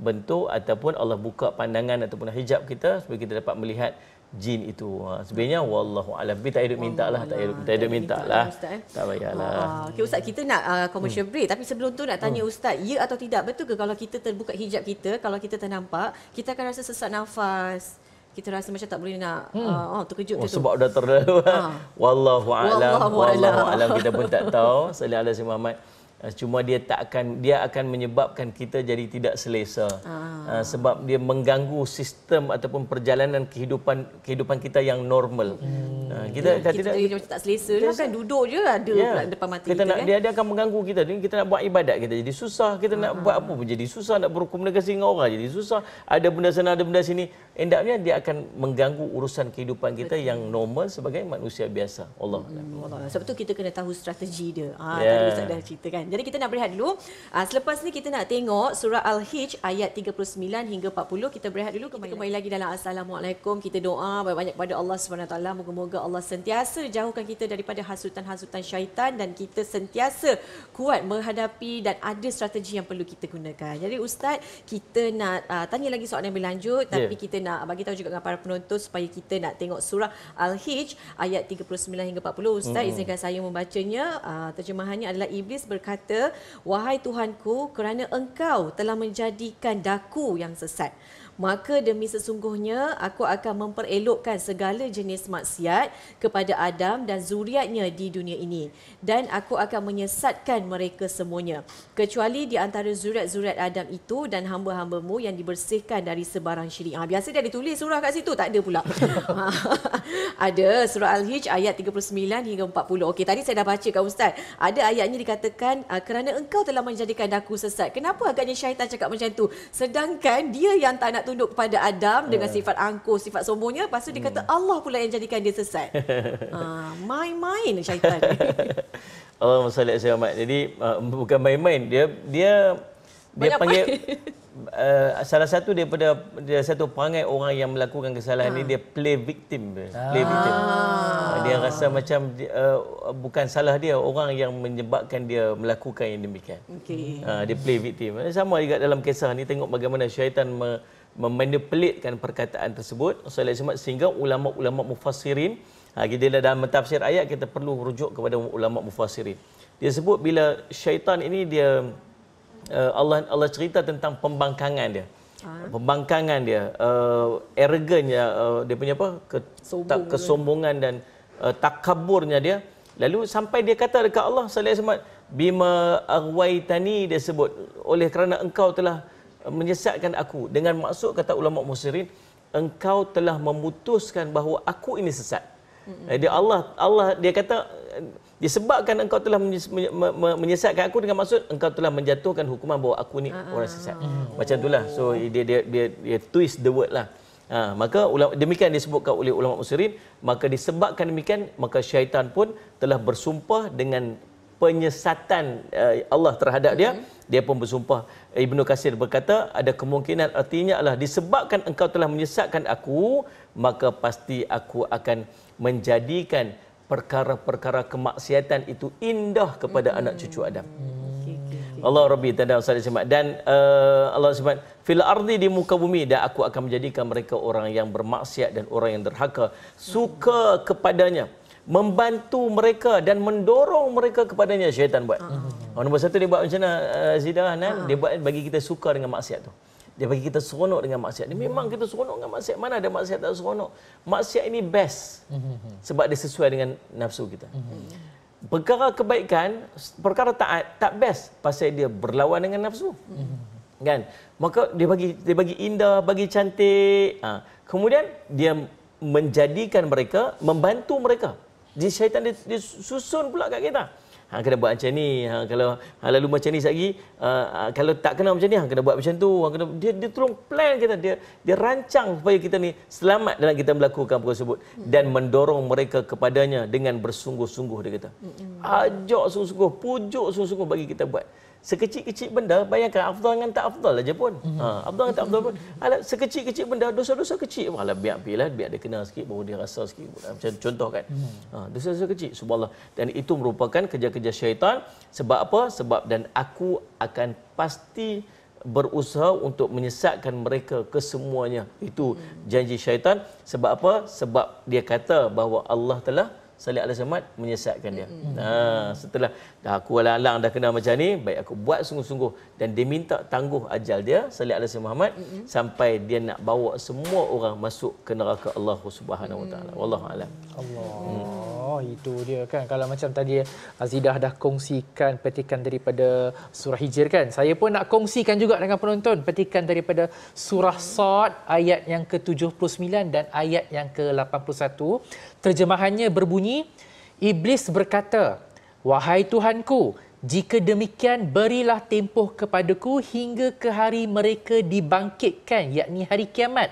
Speaker 3: bentuk ataupun Allah buka pandangan ataupun hijab kita supaya kita dapat melihat jin itu. Ha, sebenarnya wallahu alam tapi tak ada minta lah, tak ada tak ada minta lah. Eh.
Speaker 2: Tak payahlah. Ah, okey ustaz kita nak uh, commercial hmm. break tapi sebelum tu nak tanya hmm. ustaz ya atau tidak betul ke kalau kita terbuka hijab kita kalau kita ternampak kita akan rasa sesak nafas. Kita rasa macam tak boleh nak hmm. uh, oh terkejut oh, tu. Sebab
Speaker 3: dah terlalu. [LAUGHS] wallahu alam. Wallahu alam. kita pun tak tahu. Sallallahu alaihi Muhammad. Eh, cuma dia tak akan dia akan menyebabkan kita jadi tidak selesa ah. Eh, sebab dia mengganggu sistem ataupun perjalanan kehidupan kehidupan kita yang normal hmm. Eh, kita, kita, kita tidak kita,
Speaker 2: kita tak selesa lah kita, kan duduk je ada yeah. depan mata kita, kita nak, kan? dia
Speaker 3: dia akan mengganggu kita kita nak buat ibadat kita jadi susah kita ah. nak buat apa pun jadi susah nak berkomunikasi dengan orang jadi susah ada benda sana ada benda sini Endaknya dia akan mengganggu urusan kehidupan kita Betul. yang normal sebagai manusia biasa Allah
Speaker 2: hmm. sebab tu kita kena tahu strategi dia ah yeah. tadi ya. ustaz dah cerita kan jadi kita nak berehat dulu. Uh, selepas ni kita nak tengok surah Al-Hijj ayat 39 hingga 40. Kita berehat dulu. Kembali, kembali lagi. lagi dalam Assalamualaikum. Kita doa banyak-banyak kepada Allah SWT. Moga-moga Allah sentiasa jauhkan kita daripada hasutan-hasutan syaitan dan kita sentiasa kuat menghadapi dan ada strategi yang perlu kita gunakan. Jadi Ustaz, kita nak uh, tanya lagi soalan yang berlanjut. Ya. Tapi yeah. kita nak bagi tahu juga dengan para penonton supaya kita nak tengok surah Al-Hijj ayat 39 hingga 40. Ustaz, mm-hmm. izinkan saya membacanya. Uh, terjemahannya adalah Iblis berkata berkata, Wahai Tuhanku, kerana engkau telah menjadikan daku yang sesat maka demi sesungguhnya aku akan memperelokkan segala jenis maksiat kepada Adam dan zuriatnya di dunia ini dan aku akan menyesatkan mereka semuanya kecuali di antara zuriat-zuriat Adam itu dan hamba-hambamu yang dibersihkan dari sebarang syirik. Ha, biasa dia ditulis surah kat situ tak ada pula. [LAUGHS] ada surah Al-Hijj ayat 39 hingga 40. Okey tadi saya dah baca kat ustaz. Ada ayatnya dikatakan ah, kerana engkau telah menjadikan aku sesat. Kenapa agaknya syaitan cakap macam tu? Sedangkan dia yang tak nak tu tunduk kepada Adam dengan uh. sifat angkuh, sifat sombongnya, lepas tu dia kata hmm. Allah pula yang jadikan dia sesat. uh, [LAUGHS] main-main syaitan.
Speaker 3: [LAUGHS] Allah masalah selamat. Jadi uh, bukan main-main, dia dia dia Banyak panggil [LAUGHS] uh, salah satu daripada dia satu perangai orang yang melakukan kesalahan ha. ini ah. dia play victim ah. play ha. victim dia rasa macam uh, bukan salah dia orang yang menyebabkan dia melakukan yang demikian
Speaker 4: okay. uh,
Speaker 3: dia play victim sama juga dalam kisah ni tengok bagaimana syaitan me- memanipulatkan perkataan tersebut Rasulullah SAW sehingga ulama-ulama mufassirin ha, kita dalam mentafsir ayat kita perlu rujuk kepada ulama mufassirin dia sebut bila syaitan ini dia eh, Allah Allah cerita tentang pembangkangan dia ha? pembangkangan dia uh, arrogantnya uh, dia punya apa Ke, tak, kesombongan dan uh, takaburnya dia lalu sampai dia kata dekat Allah Sallallahu alaihi wasallam bima aghwaitani dia sebut oleh kerana engkau telah menyesatkan aku dengan maksud kata ulama musyrik engkau telah memutuskan bahawa aku ini sesat. Mm-hmm. Jadi Allah Allah dia kata disebabkan engkau telah menyesatkan aku dengan maksud engkau telah menjatuhkan hukuman bahawa aku ni uh orang sesat. Mm-hmm. Macam itulah. So dia dia dia, dia, twist the word lah. Ha, maka ulama, demikian disebutkan oleh ulama musyrik maka disebabkan demikian maka syaitan pun telah bersumpah dengan penyesatan uh, Allah terhadap mm-hmm. dia dia pun bersumpah Ibnu Kasir berkata ada kemungkinan artinya adalah disebabkan engkau telah menyesatkan aku maka pasti aku akan menjadikan perkara-perkara kemaksiatan itu indah kepada hmm. anak cucu Adam. Hmm. Allah Rabbi tanda usaha disimak dan uh, Allah sebut fil ardi di muka bumi dan aku akan menjadikan mereka orang yang bermaksiat dan orang yang derhaka suka kepadanya membantu mereka dan mendorong mereka kepadanya syaitan buat. Hmm. Oh, nombor satu dia buat macam mana uh, eh, Zidah kan? uh Dia buat bagi kita suka dengan maksiat tu. Dia bagi kita seronok dengan maksiat. Dia memang kita seronok dengan maksiat. Mana ada maksiat tak seronok. Maksiat ini best. Mm-hmm. Sebab dia sesuai dengan nafsu kita. Mm-hmm. Perkara kebaikan, perkara taat tak best. Pasal dia berlawan dengan nafsu. Mm-hmm. Kan? Maka dia bagi dia bagi indah, bagi cantik. Ha. Kemudian dia menjadikan mereka, membantu mereka. Jadi syaitan dia, dia susun pula kat kita hang kena buat macam ni hang kalau hang lalu macam ni satgi uh, ha, ha, kalau tak kena macam ni hang kena buat macam tu hang kena dia dia tolong plan kita dia dia rancang supaya kita ni selamat dalam kita melakukan perkara tersebut hmm. dan mendorong mereka kepadanya dengan bersungguh-sungguh dia kata hmm. ajak sungguh-sungguh pujuk sungguh-sungguh bagi kita buat sekecil-kecil benda bayangkan afdal dengan tak afdal lah aja pun mhm. ha afdal dengan tak afdal pun mhm. ala sekecil-kecil benda dosa-dosa kecil wala biar bila biar dia kenal sikit baru dia rasa sikit macam contoh kan mhm. ha dosa-dosa kecil subhanallah dan itu merupakan kerja-kerja syaitan sebab apa sebab dan aku akan pasti berusaha untuk menyesatkan mereka kesemuanya itu janji syaitan sebab apa sebab dia kata bahawa Allah telah Salih Alaihi Samad menyesatkan dia. Mm-hmm. Ha, setelah dah aku alang-alang dah kena macam ni, baik aku buat sungguh-sungguh dan dia minta tangguh ajal dia Salih Alaihi Muhammad mm-hmm. sampai dia nak bawa semua orang masuk ke neraka Allah Subhanahu Wa Taala. Mm. Wallahu Allah.
Speaker 1: Hmm. itu dia kan kalau macam tadi Azidah dah kongsikan petikan daripada surah Hijr kan saya pun nak kongsikan juga dengan penonton petikan daripada surah mm. Sad ayat yang ke-79 dan ayat yang ke-81 terjemahannya berbunyi iblis berkata, "Wahai Tuhanku, jika demikian berilah tempoh kepadaku hingga ke hari mereka dibangkitkan, yakni hari kiamat."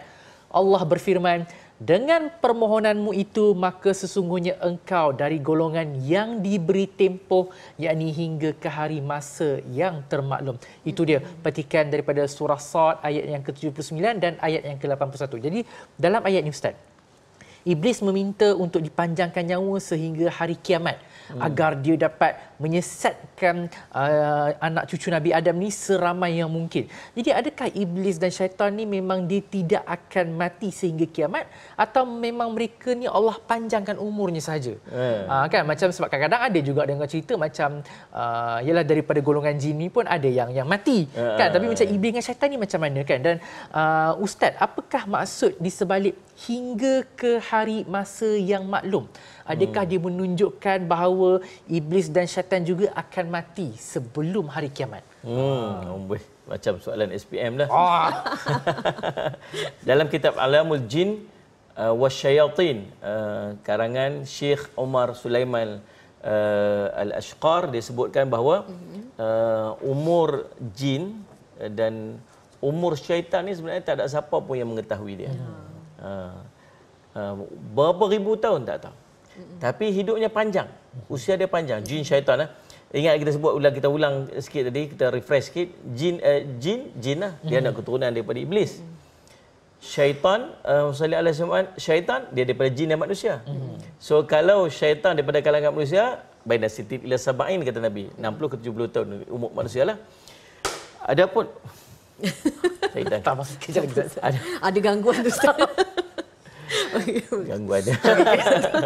Speaker 1: Allah berfirman, "Dengan permohonanmu itu, maka sesungguhnya engkau dari golongan yang diberi tempoh, yakni hingga ke hari masa yang termaklum." Itu dia petikan daripada surah Sad ayat yang ke-79 dan ayat yang ke-81. Jadi, dalam ayat ini Ustaz, Iblis meminta untuk dipanjangkan nyawa sehingga hari kiamat hmm. agar dia dapat menyesatkan uh, anak cucu Nabi Adam ni seramai yang mungkin. Jadi adakah iblis dan syaitan ni memang dia tidak akan mati sehingga kiamat atau memang mereka ni Allah panjangkan umurnya saja? Hmm. Uh, eh. ah, kan macam sebab kadang-kadang ada juga dengar cerita macam uh, ialah daripada golongan jin ni pun ada yang yang mati hmm. kan tapi macam iblis dengan syaitan ni macam mana kan dan uh, ustaz apakah maksud di sebalik hingga ke hari masa yang maklum. Adakah hmm. dia menunjukkan bahawa iblis dan syaitan juga akan mati sebelum hari kiamat?
Speaker 4: Hmm, ah.
Speaker 3: macam soalan SPM lah. Ah. [LAUGHS] Dalam kitab Alamul Jin uh, wa Syayatin uh, karangan Syekh Omar Sulaiman uh, Al-Ashqar dia sebutkan bahawa mhm. uh, umur jin uh, dan umur syaitan ni sebenarnya tak ada siapa pun yang mengetahui dia. Hmm. Ha. Ha, berapa ribu tahun tak tahu. Tapi hidupnya panjang. Usia dia panjang. Jin syaitan. Eh. Ingat kita sebut ulang kita ulang sikit tadi, kita refresh sikit. Jin eh, jin jin lah. Dia nak keturunan daripada iblis. Syaitan Rasulullah uh, syaitan dia daripada jin dan manusia. So kalau syaitan daripada kalangan manusia, baina sitit ila sab'in kata Nabi, 60 ke 70 tahun umur manusia manusialah. Adapun tak masuk kejap kejap ada
Speaker 2: ada gangguan tu ustaz
Speaker 3: [LAUGHS] gangguan dia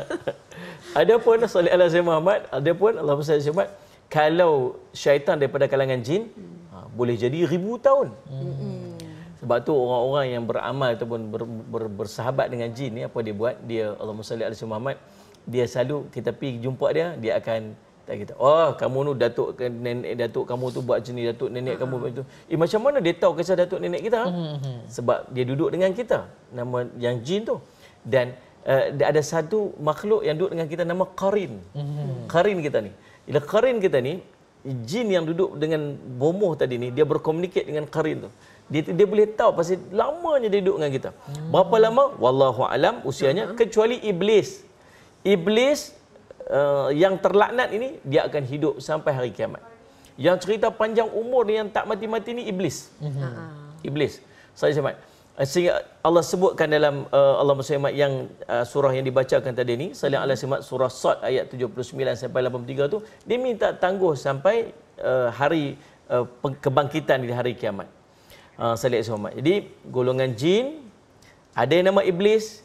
Speaker 3: [LAUGHS] adapun soleh Allah Sayyid Muhammad adapun Allah Sayyid Muhammad kalau syaitan daripada kalangan jin hmm. boleh jadi ribu tahun hmm. Sebab tu orang-orang yang beramal ataupun ber, ber, bersahabat dengan jin ni apa dia buat dia Allahumma salli ala Muhammad dia selalu kita pergi jumpa dia dia akan tak kita. Oh, kamu tu datuk nenek datuk kamu tu buat jenis datuk nenek kamu buat itu. Eh macam mana dia tahu kisah datuk nenek kita? Hmm, hmm, hmm. Sebab dia duduk dengan kita. Nama yang jin tu. Dan uh, ada satu makhluk yang duduk dengan kita nama Karin. Karin kita ni. Bila Karin kita ni, jin yang duduk dengan bomoh tadi ni, dia berkomunikasi dengan Karin tu. Dia, dia boleh tahu pasal lamanya dia duduk dengan kita. Berapa lama? Wallahu alam usianya kecuali iblis. Iblis uh, yang terlaknat ini dia akan hidup sampai hari kiamat. Yang cerita panjang umur yang tak mati-mati ni iblis.
Speaker 4: Mm-hmm.
Speaker 3: Iblis. Saya sempat eh, sehingga Allah sebutkan dalam uh, Allah Subhanahu yang uh, surah yang dibacakan tadi ni Salih Allah Subhanahu surah Sad ayat 79 sampai 83 tu dia minta tangguh sampai uh, hari uh, kebangkitan di hari kiamat. Uh, ah, Salih Jadi golongan jin ada yang nama iblis,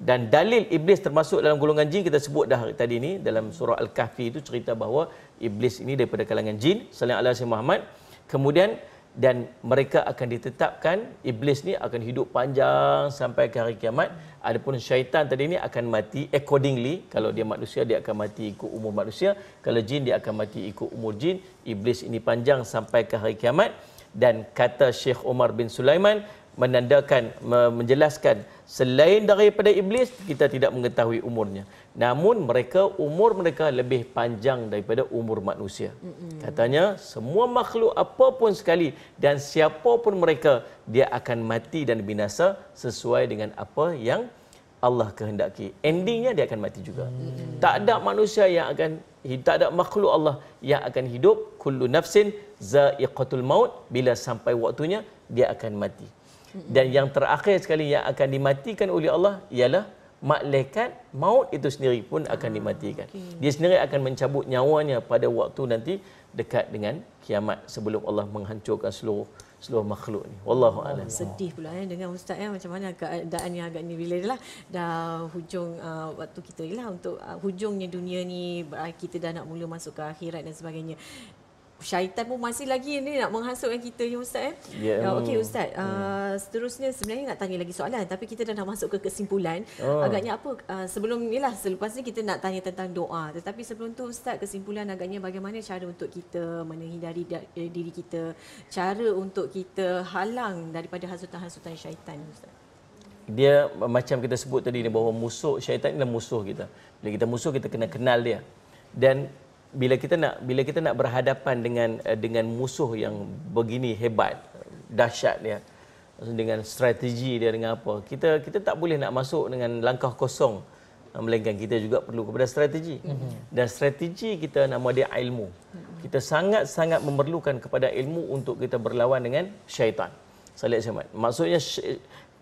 Speaker 3: dan dalil iblis termasuk dalam golongan jin kita sebut dah tadi ni dalam surah al-kahfi itu cerita bahawa iblis ini daripada kalangan jin selain Allah Subhanahu Muhammad kemudian dan mereka akan ditetapkan iblis ni akan hidup panjang sampai ke hari kiamat adapun syaitan tadi ni akan mati accordingly kalau dia manusia dia akan mati ikut umur manusia kalau jin dia akan mati ikut umur jin iblis ini panjang sampai ke hari kiamat dan kata Sheikh Omar bin Sulaiman menandakan menjelaskan selain daripada iblis kita tidak mengetahui umurnya namun mereka umur mereka lebih panjang daripada umur manusia katanya semua makhluk apapun sekali dan siapapun mereka dia akan mati dan binasa sesuai dengan apa yang Allah kehendaki endingnya dia akan mati juga tak ada manusia yang akan tak ada makhluk Allah yang akan hidup kullu nafsin zaiqatul maut bila sampai waktunya dia akan mati dan yang terakhir sekali yang akan dimatikan oleh Allah ialah malaikat maut itu sendiri pun akan ah, dimatikan. Okay. Dia sendiri akan mencabut nyawanya pada waktu nanti dekat dengan kiamat sebelum Allah menghancurkan seluruh seluruh makhluk ni. Wallahu oh, alam. Sedih
Speaker 2: pula ya dengan ustaz ya macam mana keadaan yang agak ni bila dah dah hujung uh, waktu kita lah untuk uh, hujungnya dunia ni kita dah nak mula masuk ke akhirat dan sebagainya syaitan pun masih lagi ni nak menghasutkan kita ni ustaz eh. Yeah, ya, Okey ustaz, hmm. uh, seterusnya sebenarnya nak tanya lagi soalan tapi kita dah nak masuk ke kesimpulan. Oh. Agaknya apa uh, sebelum nilah selepas ni kita nak tanya tentang doa. Tetapi sebelum tu ustaz kesimpulan agaknya bagaimana cara untuk kita menghindari eh, diri kita, cara untuk kita halang daripada hasutan-hasutan syaitan ustaz.
Speaker 3: Dia macam kita sebut tadi ni bahawa musuh syaitan ni adalah musuh kita. Bila kita musuh kita kena kenal dia. Dan bila kita nak bila kita nak berhadapan dengan eh, dengan musuh yang begini hebat dahsyat dia dengan strategi dia dengan apa kita kita tak boleh nak masuk dengan langkah kosong eh, melainkan kita juga perlu kepada strategi mhm. dan strategi kita nama dia ilmu mhm. kita sangat sangat memerlukan kepada ilmu untuk kita berlawan dengan syaitan Salih Syamad. Maksudnya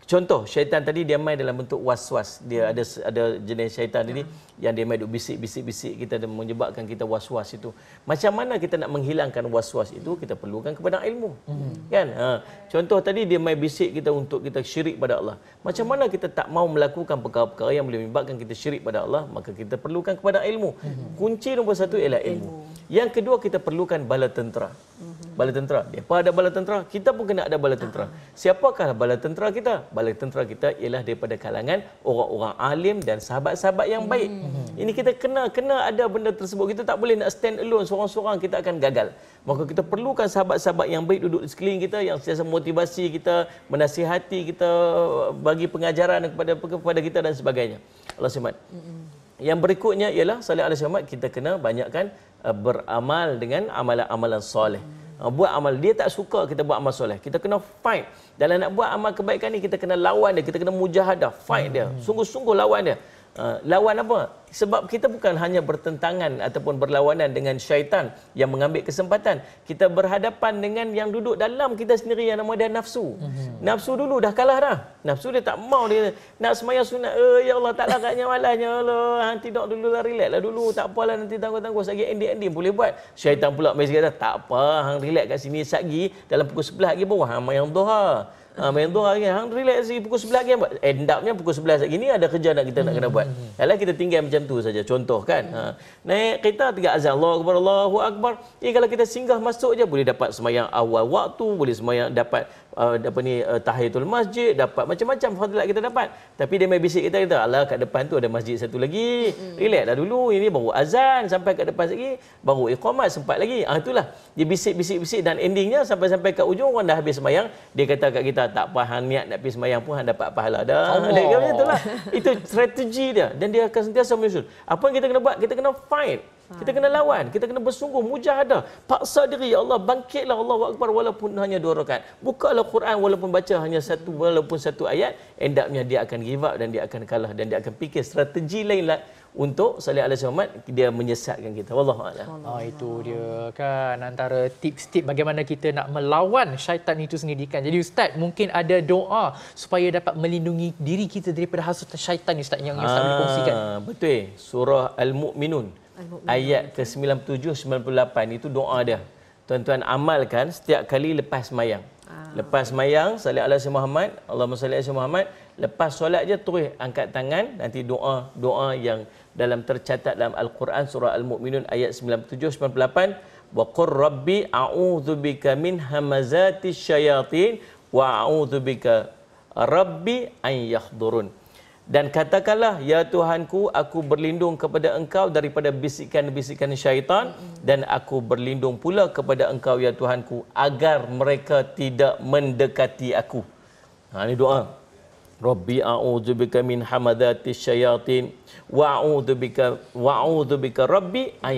Speaker 3: Contoh syaitan tadi dia main dalam bentuk was-was. Dia hmm. ada ada jenis syaitan ini yang dia main duk bisik-bisik-bisik kita dan menyebabkan kita was-was itu. Macam mana kita nak menghilangkan was-was itu? Kita perlukan kepada ilmu. Hmm. Kan? Ha. Contoh tadi dia main bisik kita untuk kita syirik pada Allah. Macam mana kita tak mau melakukan perkara-perkara yang boleh menyebabkan kita syirik pada Allah? Maka kita perlukan kepada ilmu. Hmm. Kunci nombor satu ialah ilmu. ilmu. Yang kedua kita perlukan bala tentera. Hmm bala tentera. Depa ada bala tentera, kita pun kena ada bala tentera. Ah. Siapakah bala tentera kita? Bala tentera kita ialah daripada kalangan orang-orang alim dan sahabat-sahabat yang baik. Hmm. Hmm. Ini kita kena kena ada benda tersebut. Kita tak boleh nak stand alone seorang-seorang kita akan gagal. Maka kita perlukan sahabat-sahabat yang baik duduk di sekeliling kita yang sentiasa motivasi kita, menasihati kita, bagi pengajaran kepada kepada kita dan sebagainya. Allah semat. Hmm. Yang berikutnya ialah salih alaihi kita kena banyakkan eh, beramal dengan amalan-amalan soleh. Hmm. Ha, buat amal. Dia tak suka kita buat amal soleh. Kita kena fight. Dalam nak buat amal kebaikan ni, kita kena lawan dia. Kita kena mujahadah. Fight dia. Hmm. Sungguh-sungguh lawan dia. Ah, lawan apa? Sebab kita bukan hanya bertentangan ataupun berlawanan dengan syaitan yang mengambil kesempatan. Kita berhadapan dengan yang duduk dalam kita sendiri yang nama dia nafsu. Mm-hmm. Nafsu dulu dah kalah dah. Nafsu dia tak mau dia nak semayang sunat. Eh, ya Allah tak larangnya malahnya Allah. Nanti dok dulu lah relax lah dulu. Tak apalah nanti tangguh-tangguh. Sagi endi ending boleh buat. Syaitan pula mesti kata tak apa. Hang relax kat sini. Sagi dalam pukul sebelah lagi bawah. Hang mayang doha. Ha, main tu hari hang relax lagi pukul 11 lagi buat. End up pukul 11 lagi ada kerja nak kita nak kena buat. Kalau hmm. kita tinggal macam tu saja contoh kan. Ha. Naik kita tiga azan Allahu akbar Allahu akbar. Eh kalau kita singgah masuk aja boleh dapat semayang awal waktu, boleh semayang dapat uh, apa ni uh, tahiyatul masjid dapat macam-macam fadilat kita dapat tapi dia mai bisik kita kata alah kat depan tu ada masjid satu lagi hmm. relax lah dulu ini baru azan sampai kat depan lagi baru iqamat sempat lagi ah itulah dia bisik-bisik-bisik dan endingnya sampai-sampai kat ujung orang dah habis sembahyang dia kata kat kita tak apa niat nak pergi sembahyang pun hang dapat pahala dah oh. itulah [LAUGHS] lah. itu strategi dia dan dia akan sentiasa menyusul apa yang kita kena buat kita kena fight Ha. Kita kena lawan, kita kena bersungguh, mujahadah. Paksa diri, ya Allah, bangkitlah Allah Akbar walaupun hanya dua rakaat. Bukalah Quran walaupun baca hanya satu walaupun satu ayat, endapnya dia akan give up dan dia akan kalah dan dia akan fikir strategi lainlah untuk Salih Alaihi Muhammad dia menyesatkan kita. Wallahualam.
Speaker 1: Oh, ah, itu dia kan antara tips-tips bagaimana kita nak melawan syaitan itu sendiri kan. Jadi Ustaz mungkin ada doa supaya dapat melindungi diri kita daripada hasutan syaitan Ustaz yang Ustaz ha, berkongsikan.
Speaker 3: Ah, betul. Surah al Mukminun ayat ke-97 98 itu doa dia. Tuan-tuan amalkan setiap kali lepas sembahyang. Ah. Lepas sembahyang salat ala si Muhammad, Allahumma salli ala si Muhammad, lepas solat je terus angkat tangan nanti doa doa yang dalam tercatat dalam al-Quran surah al Muminun ayat 97 98 wa qur rabbi a'udhu a'udzubika min hamazati syayatin wa a'udhu a'udzubika rabbi an yahdurun dan katakanlah ya Tuhanku aku berlindung kepada engkau daripada bisikan-bisikan syaitan dan aku berlindung pula kepada engkau ya Tuhanku agar mereka tidak mendekati aku. Ha ini doa. Rabbi a'udzubika min hamadati syaitin, wa a'udzubika wa a'udzubika rabbi an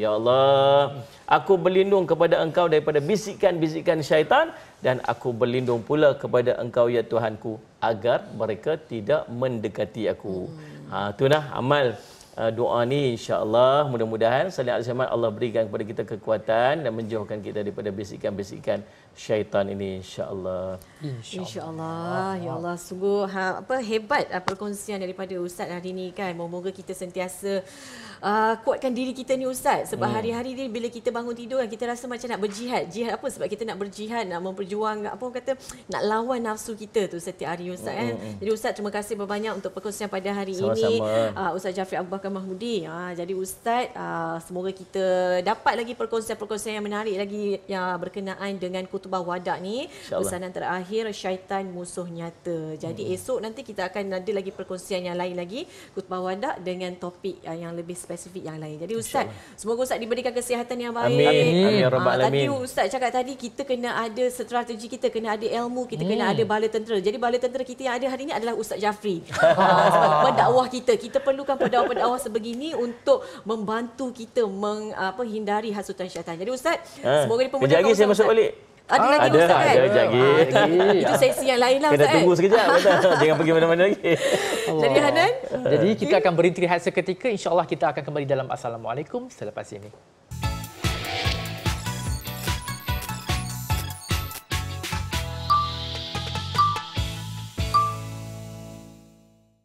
Speaker 3: Ya Allah. Hmm aku berlindung kepada engkau daripada bisikan-bisikan syaitan dan aku berlindung pula kepada engkau ya Tuhanku agar mereka tidak mendekati aku. Hmm. Ha itulah amal uh, doa ni insya-Allah mudah-mudahan selain Allah berikan kepada kita kekuatan dan menjauhkan kita daripada bisikan-bisikan syaitan ini insyaallah
Speaker 2: insyaallah insya ya Allah sungguh ha, apa hebat apa ah, perkongsian daripada ustaz hari ini kan moga kita sentiasa uh, kuatkan diri kita ni ustaz sebab hmm. hari-hari ni bila kita bangun tidur kan kita rasa macam nak berjihad jihad apa sebab kita nak berjihad nak memperjuang apa orang kata nak lawan nafsu kita tu setiap hari ustaz kan? hmm. eh jadi ustaz terima kasih banyak untuk perkongsian pada hari Sama-sama. ini uh, ah, ustaz Jafri Abu Bakar Mahmudi uh, jadi ustaz uh, semoga kita dapat lagi perkongsian-perkongsian yang menarik lagi yang berkenaan dengan kutu khutbah wadah ni pesanan terakhir syaitan musuh nyata jadi hmm. esok nanti kita akan ada lagi perkongsian yang lain lagi khutbah wadah dengan topik uh, yang lebih spesifik yang lain jadi ustaz InsyaAllah. semoga ustaz diberikan kesihatan yang baik amin amin ya rabbal ah, tadi ustaz cakap tadi kita kena ada strategi kita kena ada ilmu kita hmm. kena ada bala tentera jadi bala tentera kita yang ada hari ini adalah ustaz Jafri [LAUGHS] ah, pendakwah kita kita perlukan pendakwah-pendakwah sebegini untuk membantu kita menghindari hasutan syaitan jadi ustaz ha. semoga dipermudahkan Kejap lagi saya masuk
Speaker 4: balik.
Speaker 3: Ada lagi ada, Ustaz lah, kan?
Speaker 2: Ada, ada lagi. Ah, itu sesi yang lain lah Ustaz kan? Kita tunggu sekejap. [LAUGHS] Jangan
Speaker 1: pergi mana-mana lagi. [LAUGHS] Jadi Hanan? Jadi kita akan berhenti rehat seketika. InsyaAllah kita akan kembali dalam Assalamualaikum selepas ini.